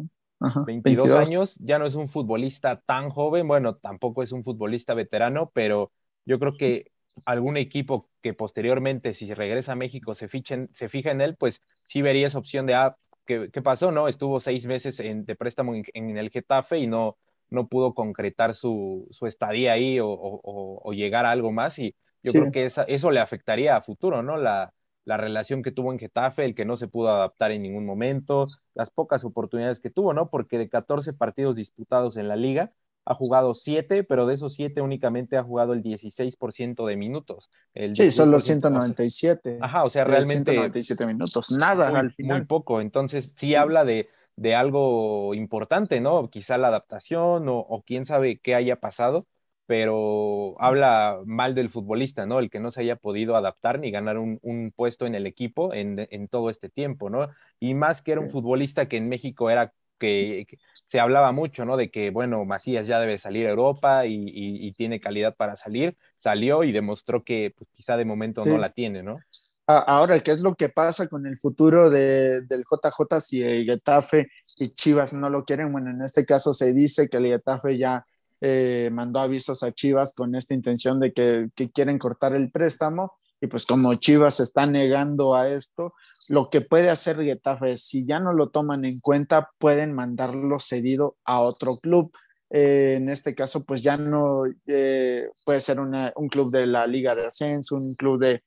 Speaker 2: 22 ah, años, ya no es un futbolista tan joven, bueno, tampoco es un futbolista veterano, pero yo creo que algún equipo que posteriormente, si regresa a México, se, fichen, se fija en él, pues sí vería esa opción de, ah, ¿qué, qué pasó? ¿No? Estuvo seis meses de préstamo en, el Getafe y no, no pudo concretar su, su estadía ahí o, o, llegar a algo más. Y yo creo que eso le afectaría a futuro, ¿no? La, la relación que tuvo en Getafe, el que no se pudo adaptar en ningún momento, las pocas oportunidades que tuvo, ¿no? Porque de 14 partidos disputados en la liga, ha jugado siete, pero de esos siete únicamente ha jugado el 16% de minutos. sí, son los
Speaker 1: 197.
Speaker 2: Ajá, o sea, eh, realmente... 197 minutos, nada muy, al final. Muy poco, entonces sí, habla de, algo importante, ¿no? Quizá la adaptación o, quién sabe qué haya pasado, pero habla mal del futbolista, ¿no? El que no se haya podido adaptar ni ganar un, puesto en el equipo en, en, todo este tiempo, ¿no? Y más que era un futbolista que en México era que, se hablaba mucho, ¿no? De que, bueno, Macías ya debe salir a Europa y, tiene calidad para salir, salió y demostró que pues, quizá de momento no la tiene,
Speaker 1: ¿no? Ahora, ¿qué es lo que pasa con el futuro de, del JJ si el Getafe y Chivas no lo quieren? Bueno, en este caso se dice que el Getafe ya eh, mandó avisos a Chivas con esta intención de que quieren cortar el préstamo y pues como Chivas está negando a esto, lo que puede hacer Getafe es, si ya no lo toman en cuenta, pueden mandarlo cedido a otro club. Eh, en este caso, pues ya no eh, puede ser un club de la Liga de Ascenso, un club de.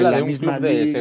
Speaker 1: la misma de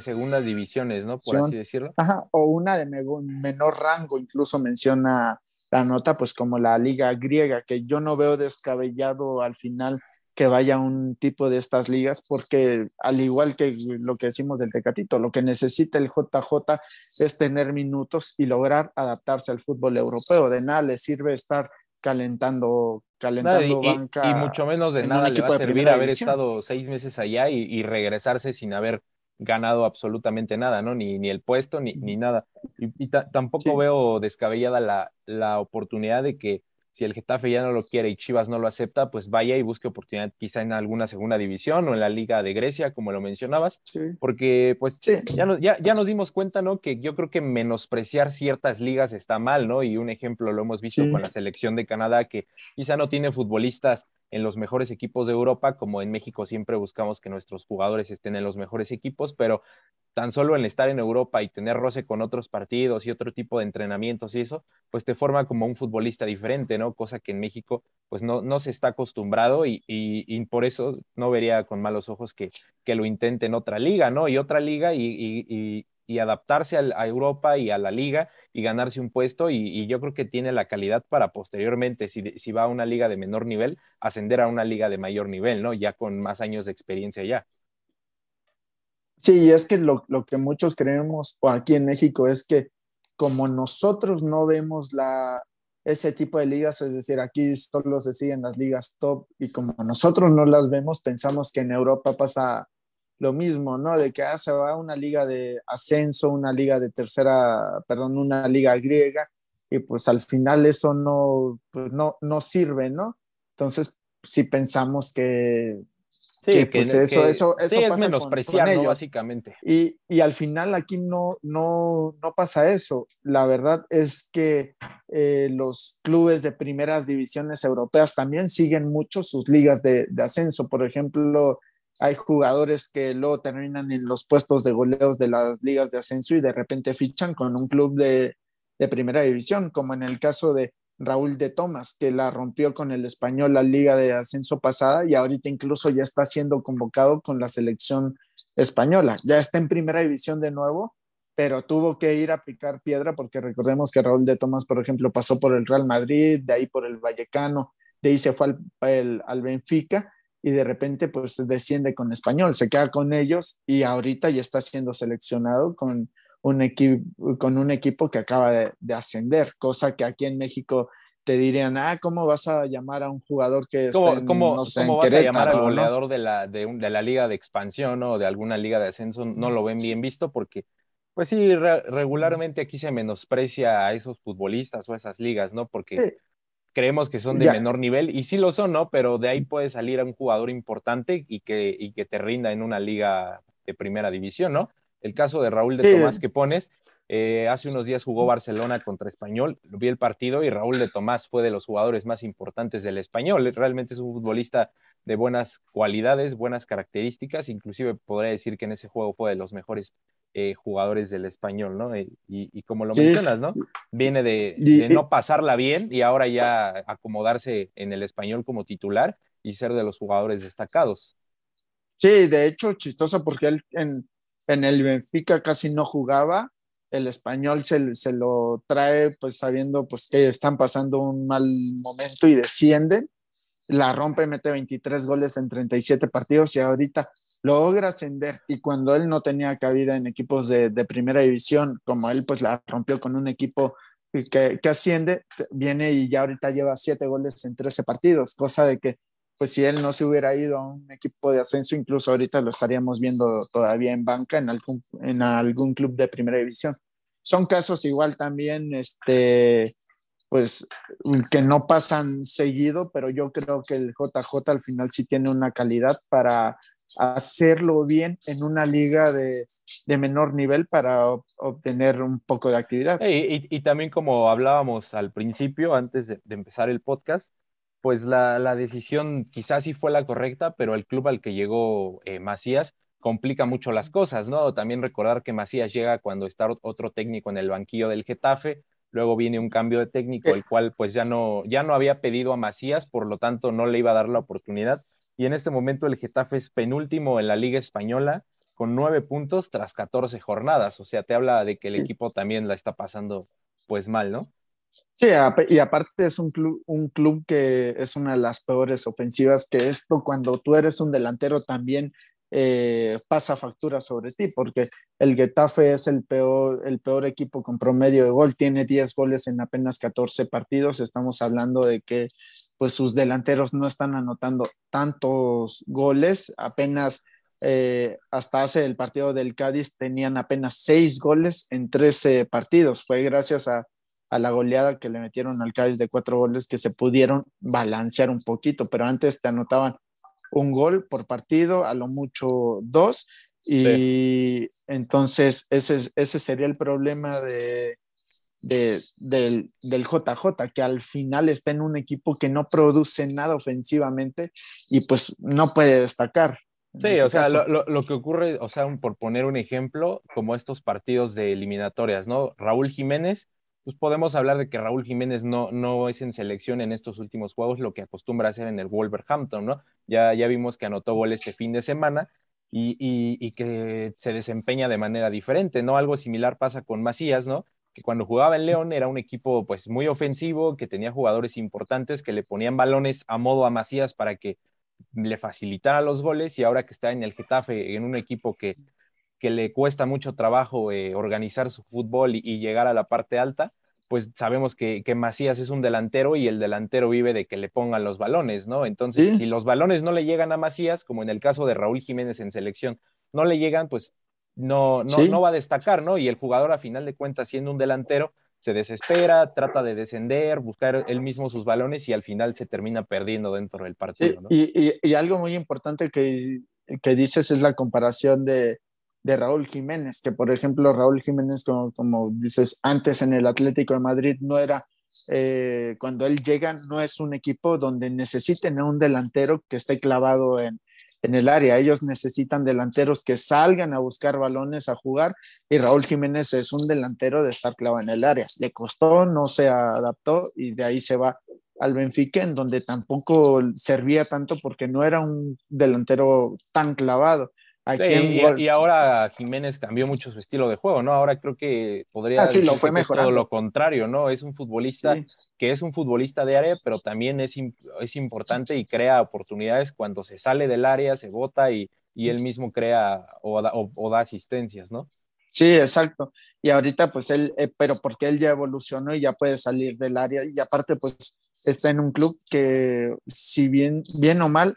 Speaker 2: segundas, divisiones, ¿no? Por así decirlo.
Speaker 1: o una de menor rango, incluso menciona la nota, pues como la Liga Griega, que yo no veo descabellado al final que vaya un tipo de estas ligas, porque al igual que lo que decimos del Tecatito, lo que necesita el JJ es tener minutos y lograr adaptarse al fútbol europeo. De nada le sirve estar calentando, calentando banca. Y, mucho menos de nada le va a servir haber estado
Speaker 2: seis meses allá y, regresarse sin haber ganado absolutamente nada, ¿no? Ni, el puesto, ni, nada. Y, tampoco veo descabellada la oportunidad de que si el Getafe ya no lo quiere y Chivas no lo acepta, pues vaya y busque oportunidad quizá en alguna segunda división o en la Liga de Grecia, como lo mencionabas, porque pues ya, nos, ya, nos dimos cuenta, ¿no? Que yo creo que menospreciar ciertas ligas está mal, ¿no? Y un ejemplo lo hemos visto con la selección de Canadá, que quizá no tiene futbolistas en los mejores equipos de Europa, como en México siempre buscamos que nuestros jugadores estén en los mejores equipos, pero tan solo el estar en Europa y tener roce con otros partidos y otro tipo de entrenamientos y eso, pues te forma como un futbolista diferente, ¿no? Cosa que en México pues no, no se está acostumbrado y, por eso no vería con malos ojos que, lo intenten otra liga, ¿no? Y otra liga y y adaptarse a Europa y a la liga y ganarse un puesto y, yo creo que tiene la calidad para posteriormente, si, va a una liga de menor nivel, ascender a una liga de mayor nivel, ¿no? Ya con más años de experiencia ya.
Speaker 1: Sí, es que lo, que muchos creemos aquí en México es que como nosotros no vemos la, ese tipo de ligas, es decir, aquí solo se siguen las ligas top y como nosotros no las vemos, pensamos que en Europa pasa lo mismo, ¿no? De que ah, se va una liga de ascenso, una liga de tercera, perdón, una liga griega, y pues al final eso no, pues no, no sirve, ¿no? Entonces, si pensamos que, sí, que, pues eso, eso, eso, es
Speaker 2: básicamente.
Speaker 1: Y, al final aquí no, no, pasa eso. La verdad es que eh, los clubes de primeras divisiones europeas también siguen mucho sus ligas de, de ascenso. Por ejemplo, hay jugadores que luego terminan en los puestos de goleos de las ligas de ascenso y de repente fichan con un club de, primera división, como en el caso de Raúl de Tomás, que la rompió con el español la liga de ascenso pasada y ahorita incluso ya está siendo convocado con la selección española. Ya está en primera división de nuevo, pero tuvo que ir a picar piedra porque recordemos que Raúl de Tomás, por ejemplo, pasó por el Real Madrid, de ahí por el Vallecano, de ahí se fue al, al Benfica y de repente pues desciende con español, se queda con ellos y ahorita ya está siendo seleccionado con un, con un equipo que acaba de, ascender, cosa que aquí en México te dirían, ah, ¿cómo vas a llamar a un jugador que como está en, ¿cómo, ¿cómo vas a llamar al goleador
Speaker 2: de, la, liga de expansión o de alguna liga de ascenso? No lo ven bien visto porque, pues sí, regularmente aquí se menosprecia a esos futbolistas o a esas ligas, ¿no? Porque creemos que son de menor nivel, y sí lo son, ¿no? Pero de ahí puede salir a un jugador importante y que, que te rinda en una liga de primera división, ¿no? El caso de Raúl de Tomás que pones, eh, hace unos días jugó Barcelona contra Español, vi el partido y Raúl de Tomás fue de los jugadores más importantes del Español. Realmente es un futbolista de buenas cualidades, buenas características, inclusive podría decir que en ese juego fue de los mejores eh, jugadores del español, ¿no? Eh, y, como lo mencionas, ¿no? Viene de, no pasarla bien y ahora ya acomodarse en el español
Speaker 1: como titular y ser de los jugadores destacados. Sí, de hecho, chistoso porque él en, el Benfica casi no jugaba, el español se, lo trae pues sabiendo pues que están pasando un mal momento y descienden la rompe, mete 23 goles en 37 partidos y ahorita logra ascender y cuando él no tenía cabida en equipos de, primera división, como él pues la rompió con un equipo que, que, asciende, viene y ya ahorita lleva 7 goles en 13 partidos, cosa de que pues si él no se hubiera ido a un equipo de ascenso, incluso ahorita lo estaríamos viendo todavía en banca en algún, en algún club de primera división. Son casos igual también, este, pues mm, que no pasan seguido, pero yo creo que el JJ al final sí tiene una calidad para hacerlo bien en una liga de, menor nivel para obtener un poco de actividad. Eh,
Speaker 2: y, también como hablábamos al principio, antes de, empezar el podcast, pues la, decisión quizás sí fue la correcta, pero el club al que llegó eh, Macías complica mucho las cosas, ¿no? También recordar que Macías llega cuando está otro técnico en el banquillo del Getafe, luego viene un cambio de técnico, el cual pues ya no, ya no había pedido a Macías, por lo tanto no le iba a dar la oportunidad. Y en este momento el Getafe es penúltimo en la Liga Española con nueve puntos tras 14 jornadas. O sea, te habla de que el equipo también la está pasando pues mal, ¿no?
Speaker 1: Sí, y aparte es un club, un club que es una de las peores ofensivas que esto, cuando tú eres un delantero también eh, pasa factura sobre ti, porque el Getafe es el peor, el peor equipo con promedio de gol, tiene 10 goles en apenas 14 partidos, estamos hablando de que pues sus delanteros no están anotando tantos goles, apenas eh, hasta hace el partido del Cádiz tenían apenas 6 goles en 13 partidos, fue gracias a, a la goleada que le metieron al Cádiz de 4 goles que se pudieron balancear un poquito, pero antes te anotaban un gol por partido, a lo mucho dos. Y entonces ese, sería el problema de, del, JJ, que al final está en un equipo que no produce nada ofensivamente y pues no puede destacar. Sí, o sea, lo,
Speaker 2: lo, que ocurre, o sea, por poner un ejemplo, como estos partidos de eliminatorias, ¿no? Raúl Jiménez pues podemos hablar de que Raúl Jiménez no, no es en selección en estos últimos juegos lo que acostumbra a hacer en el Wolverhampton, ¿no? Ya, ya vimos que anotó gol este fin de semana y, que se desempeña de manera diferente, ¿no? Algo similar pasa con Macías, ¿no? Que cuando jugaba en León era un equipo pues muy ofensivo, que tenía jugadores importantes, que le ponían balones a modo a Macías para que le facilitara los goles y ahora que está en el Getafe, en un equipo que, le cuesta mucho trabajo eh, organizar su fútbol y, llegar a la parte alta, pues sabemos que, Macías es un delantero y el delantero vive de que le pongan los balones, ¿no? Entonces, si los balones no le llegan a Macías, como en el caso de Raúl Jiménez en selección, no le llegan, pues no, no, va a destacar, ¿no? Y el jugador, a final de cuentas, siendo un delantero, se desespera, trata de descender, buscar él mismo sus balones y al final se termina perdiendo dentro del partido. ¿no?
Speaker 1: Y, algo muy importante que dices es la comparación de, de Raúl Jiménez, que por ejemplo Raúl Jiménez, como, dices antes en el Atlético de Madrid, no era, eh, cuando él llega, no es un equipo donde necesiten un delantero que esté clavado en, en el área. Ellos necesitan delanteros que salgan a buscar balones, a jugar, y Raúl Jiménez es un delantero de estar clavado en el área. Le costó, no se adaptó y de ahí se va al Benfica, en donde tampoco servía tanto porque no era un delantero tan clavado y,
Speaker 2: ahora Jiménez cambió mucho su estilo de juego, ¿no? Ahora creo que podría decirlo ah, lo todo lo contrario, ¿no? Es un futbolista que es un futbolista de área, pero también es, es importante y crea oportunidades cuando se sale del área, se bota y, él mismo crea
Speaker 1: o da, asistencias, ¿no? Sí, exacto. Y ahorita pues él, eh, pero porque él ya evolucionó y ya puede salir del área y aparte pues está en un club que si bien, bien o mal,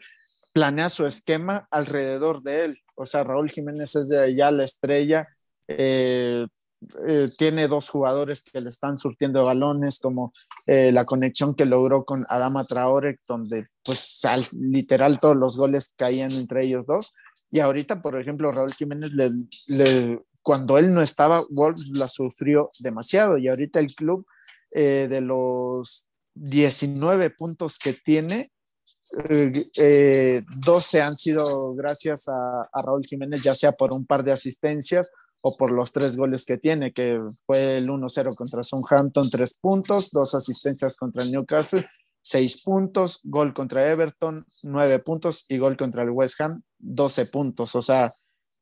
Speaker 1: planea su esquema alrededor de él. O sea, Raúl Jiménez es de ya la estrella, eh, eh, tiene dos jugadores que le están surtiendo balones, como eh, la conexión que logró con Adama Traore, donde pues literal todos los goles caían entre ellos dos. Y ahorita, por ejemplo, Raúl Jiménez, cuando él no estaba, Wolves la sufrió demasiado y ahorita el club de los 19 puntos que tiene, eh, 12 han sido gracias a, Raúl Jiménez, ya sea por un par de asistencias o por los tres goles que tiene, que fue el 1-0 contra Southampton, tres puntos, dos asistencias contra el Newcastle, seis puntos, gol contra Everton, nueve puntos y gol contra el West Ham, 12 puntos. O sea,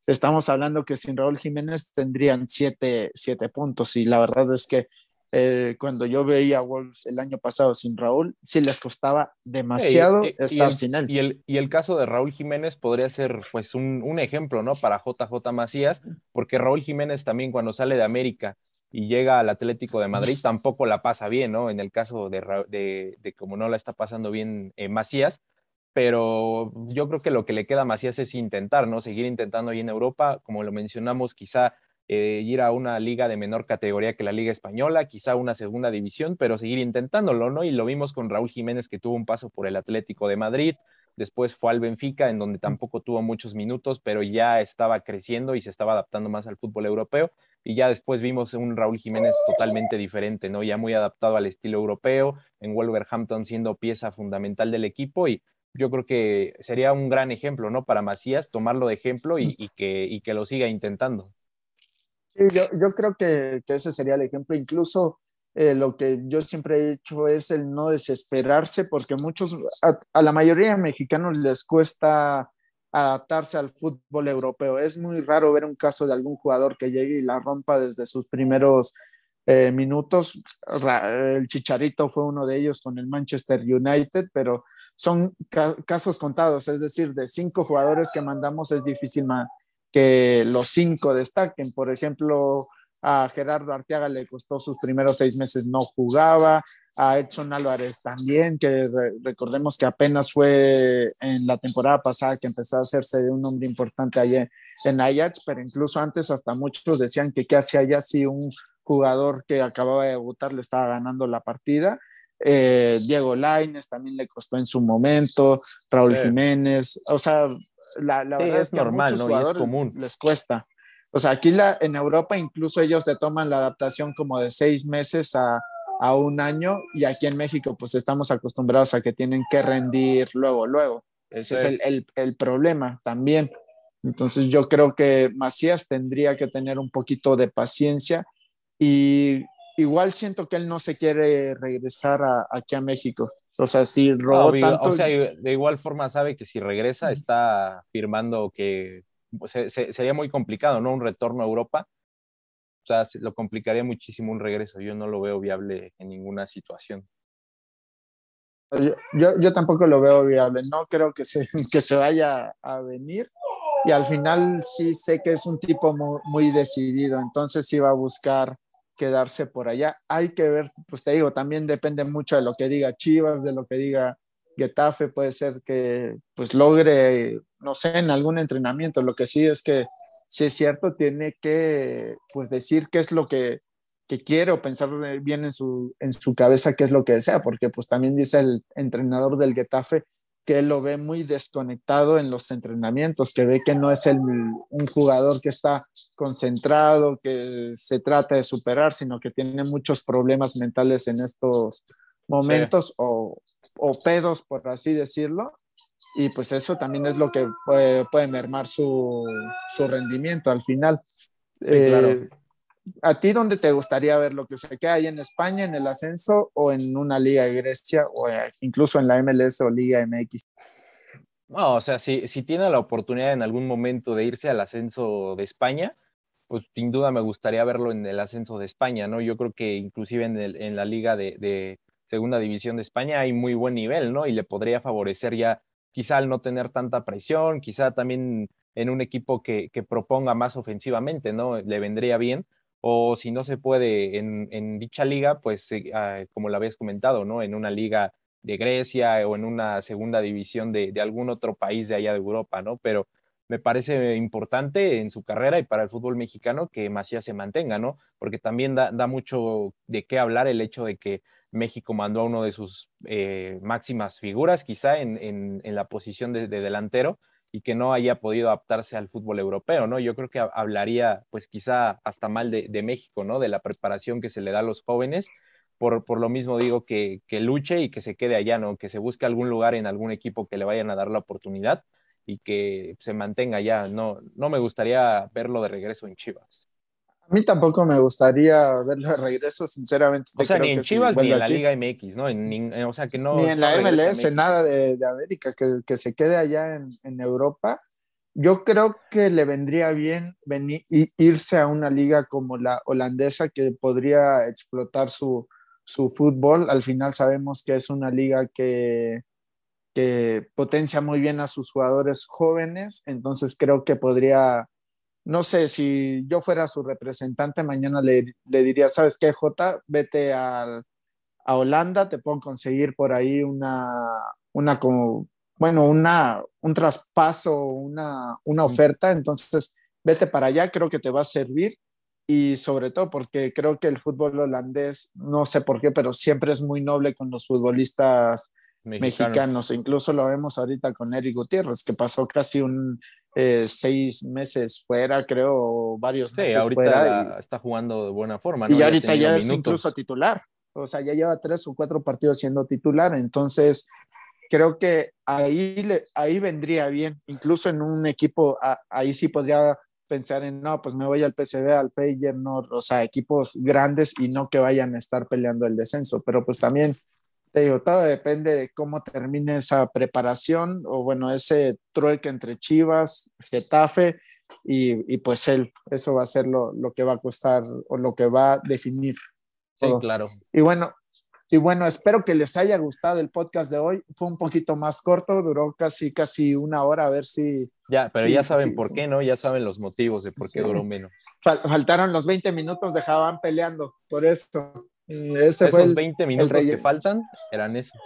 Speaker 1: estamos hablando que sin Raúl Jiménez tendrían siete, siete puntos y la verdad es que eh, cuando yo veía a Wolves el año pasado sin Raúl, sí les costaba demasiado eh, estar el, sin
Speaker 2: él. Y el, caso de Raúl Jiménez podría ser pues un, ejemplo, ¿no? Para JJ Macías, porque Raúl Jiménez también cuando sale de América y llega al Atlético de Madrid tampoco la pasa bien, ¿no? En el caso de, de, de como no la está pasando bien eh, Macías, pero yo creo que lo que le queda a Macías es intentar, ¿no? Seguir intentando ahí en Europa, como lo mencionamos, quizá eh, ir a una liga de menor categoría que la Liga Española, quizá una segunda división, pero seguir intentándolo, ¿no? Y lo vimos con Raúl Jiménez, que tuvo un paso por el Atlético de Madrid, después fue al Benfica, en donde tampoco tuvo muchos minutos, pero ya estaba creciendo y se estaba adaptando más al fútbol europeo. Y ya después vimos un Raúl Jiménez totalmente diferente, ¿no? Ya muy adaptado al estilo europeo, en Wolverhampton siendo pieza fundamental del equipo y yo creo que sería un gran ejemplo, ¿no? Para Macías, tomarlo de ejemplo y que lo siga intentando
Speaker 1: yo, creo que, ese sería el ejemplo. Incluso eh, lo que yo siempre he hecho es el no desesperarse, porque muchos, a, la mayoría de mexicanos les cuesta adaptarse al fútbol europeo. Es muy raro ver un caso de algún jugador que llegue y la rompa desde sus primeros eh, minutos. El Chicharito fue uno de ellos con el Manchester United, pero son casos contados, es decir, de cinco jugadores que mandamos es difícil más que los cinco destaquen. Por ejemplo, a Gerardo Arteaga le costó sus primeros seis meses, no jugaba. A Edson Álvarez también, que recordemos que apenas fue en la temporada pasada que empezó a hacerse de un hombre importante allí en Ajax, pero incluso antes hasta muchos decían que qué hacía allá si un jugador que acababa de debutar le estaba ganando la partida. Eh, Diego Laines también le costó en su momento, Raúl Jiménez, o sea, la, verdad es, que normal, común. les cuesta. O sea, aquí la, en Europa incluso ellos te toman la adaptación como de seis meses a, a un año y aquí en México pues estamos acostumbrados a que tienen que rendir luego, luego. Ese es el, problema también. Entonces yo creo que Macías tendría que tener un poquito de paciencia y igual siento que él no se quiere regresar aquí a México. O sea, si robó O sea,
Speaker 2: de igual forma sabe que si regresa está firmando que sería muy complicado, ¿no? Un retorno a Europa. O sea, lo complicaría muchísimo un regreso. Yo no lo veo viable en ninguna situación.
Speaker 1: Yo, tampoco lo veo viable. No creo que se, que se vaya a venir. Y al final sí sé que es un tipo muy, muy decidido. Entonces sí va a buscar quedarse por allá. Hay que ver, pues te digo, también depende mucho de lo que diga Chivas, de lo que diga Getafe, puede ser que pues logre, no sé, en algún entrenamiento. Lo que sí es que, si es cierto, tiene que pues decir qué es lo que, que quiere o pensar bien en su, en su cabeza qué es lo que desea, porque pues también dice el entrenador del Getafe que él lo ve muy desconectado en los entrenamientos, que ve que no es el, un jugador que está concentrado, que se trata de superar, sino que tiene muchos problemas mentales en estos momentos o, pedos, por así decirlo. Y pues eso también es lo que puede, mermar su, rendimiento al final. claro eh, ¿A ti dónde te gustaría ver lo que se queda ahí en España, en el ascenso o en una liga de Grecia o eh, incluso en la MLS o Liga MX?
Speaker 2: No, o sea, si, tiene la oportunidad en algún momento de irse al ascenso de España, pues sin duda me gustaría verlo en el ascenso de España, ¿no? Yo creo que inclusive en, la liga de, segunda división de España hay muy buen nivel, ¿no? Y le podría favorecer ya quizá al no tener tanta presión, quizá también en un equipo que, que proponga más ofensivamente, ¿no? Le vendría bien o si no se puede en, dicha liga, pues eh, ah, como lo habéis comentado, ¿no? En una liga de Grecia o en una segunda división de, algún otro país de allá de Europa, ¿no? Pero me parece importante en su carrera y para el fútbol mexicano que Macías se mantenga, ¿no? Porque también da, mucho de qué hablar el hecho de que México mandó a uno de sus eh, máximas figuras, quizá en, la posición de delantero, y que no haya podido adaptarse al fútbol europeo, ¿no? Yo creo que hablaría, pues quizá hasta mal de, México, ¿no? De la preparación que se le da a los jóvenes. Por, por lo mismo digo que, que, luche y que se quede allá, ¿no? Que se busque algún lugar en algún equipo que le vayan a dar la oportunidad y que se mantenga allá. No, no me gustaría verlo de regreso en Chivas.
Speaker 1: A mí tampoco me gustaría verlo de regreso, sinceramente. O sea, ni en Chivas ni en la Liga
Speaker 2: MX, eh, ¿no? Ni en la MLS, en
Speaker 1: nada de, América, que, se quede allá en, Europa. Yo creo que le vendría bien venir, irse a una liga como la holandesa que podría explotar su, fútbol. Al final sabemos que es una liga que potencia muy bien a sus jugadores jóvenes, entonces creo que podría no sé, si yo fuera su representante, mañana le, diría, ¿sabes qué, Jota? Vete a Holanda, te puedo conseguir por ahí una, una como, bueno, una, un traspaso, una, una oferta, entonces vete para allá, creo que te va a servir y sobre todo porque creo que el fútbol holandés, no sé por qué, pero siempre es muy noble con los futbolistas mexicanos. E incluso lo vemos ahorita con Eric Gutiérrez, que pasó casi un eh, seis meses fuera, creo, varios meses ahorita
Speaker 2: está jugando de buena forma. ¿no? Y ahorita ya es incluso
Speaker 1: titular. O sea, ya lleva tres o cuatro partidos siendo titular. Entonces, creo que ahí, ahí vendría bien. Incluso en un equipo, ahí sí podría pensar en, no, pues me voy al PCB, al Feyenoord, o sea, equipos grandes y no que vayan a estar peleando el descenso. Pero pues también te digo, todo depende de cómo termine esa preparación o bueno, ese trueque entre Chivas, Getafe y, pues él. Eso va a ser lo, que va a costar o lo que va a definir. Sí, claro. Y bueno, y bueno, espero que les haya gustado el podcast de hoy. Fue un poquito más corto, duró casi casi una hora, a ver si...
Speaker 2: Ya, pero ya saben por qué, ¿no? Ya saben los motivos de por
Speaker 1: qué duró menos. faltaron los 20 minutos dejaban peleando, por esto. Eh, esos 20 minutos que faltan eran esos.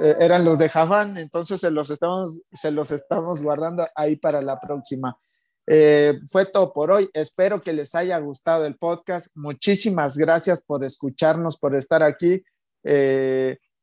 Speaker 1: Eh, eran los de Javán, entonces se los estamos, se los estamos guardando ahí para la próxima. Eh, fue todo por hoy. Espero que les haya gustado el podcast. Muchísimas gracias por escucharnos, por estar aquí,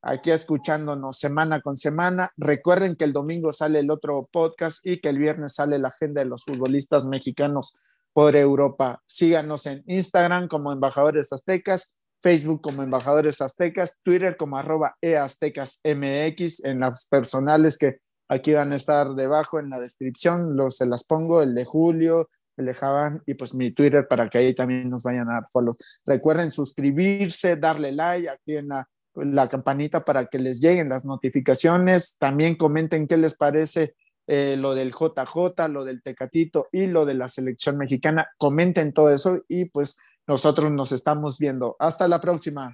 Speaker 1: aquí escuchándonos semana con semana. Recuerden que el domingo sale el otro podcast y que el viernes sale la agenda de los futbolistas mexicanos por Europa. Síganos en Instagram como Embajadores Aztecas Facebook como Embajadores Aztecas, Twitter como arroba eaztecasmx, en las personales que aquí van a estar debajo en la descripción, los, se las pongo, el de Julio, el de Javán y pues mi Twitter para que ahí también nos vayan a dar follow. Recuerden suscribirse, darle like, aquí la, pues, la campanita para que les lleguen las notificaciones, también comenten qué les parece eh, lo del JJ, lo del Tecatito y lo de la selección mexicana. Comenten todo eso y pues nosotros nos estamos viendo. Hasta la próxima.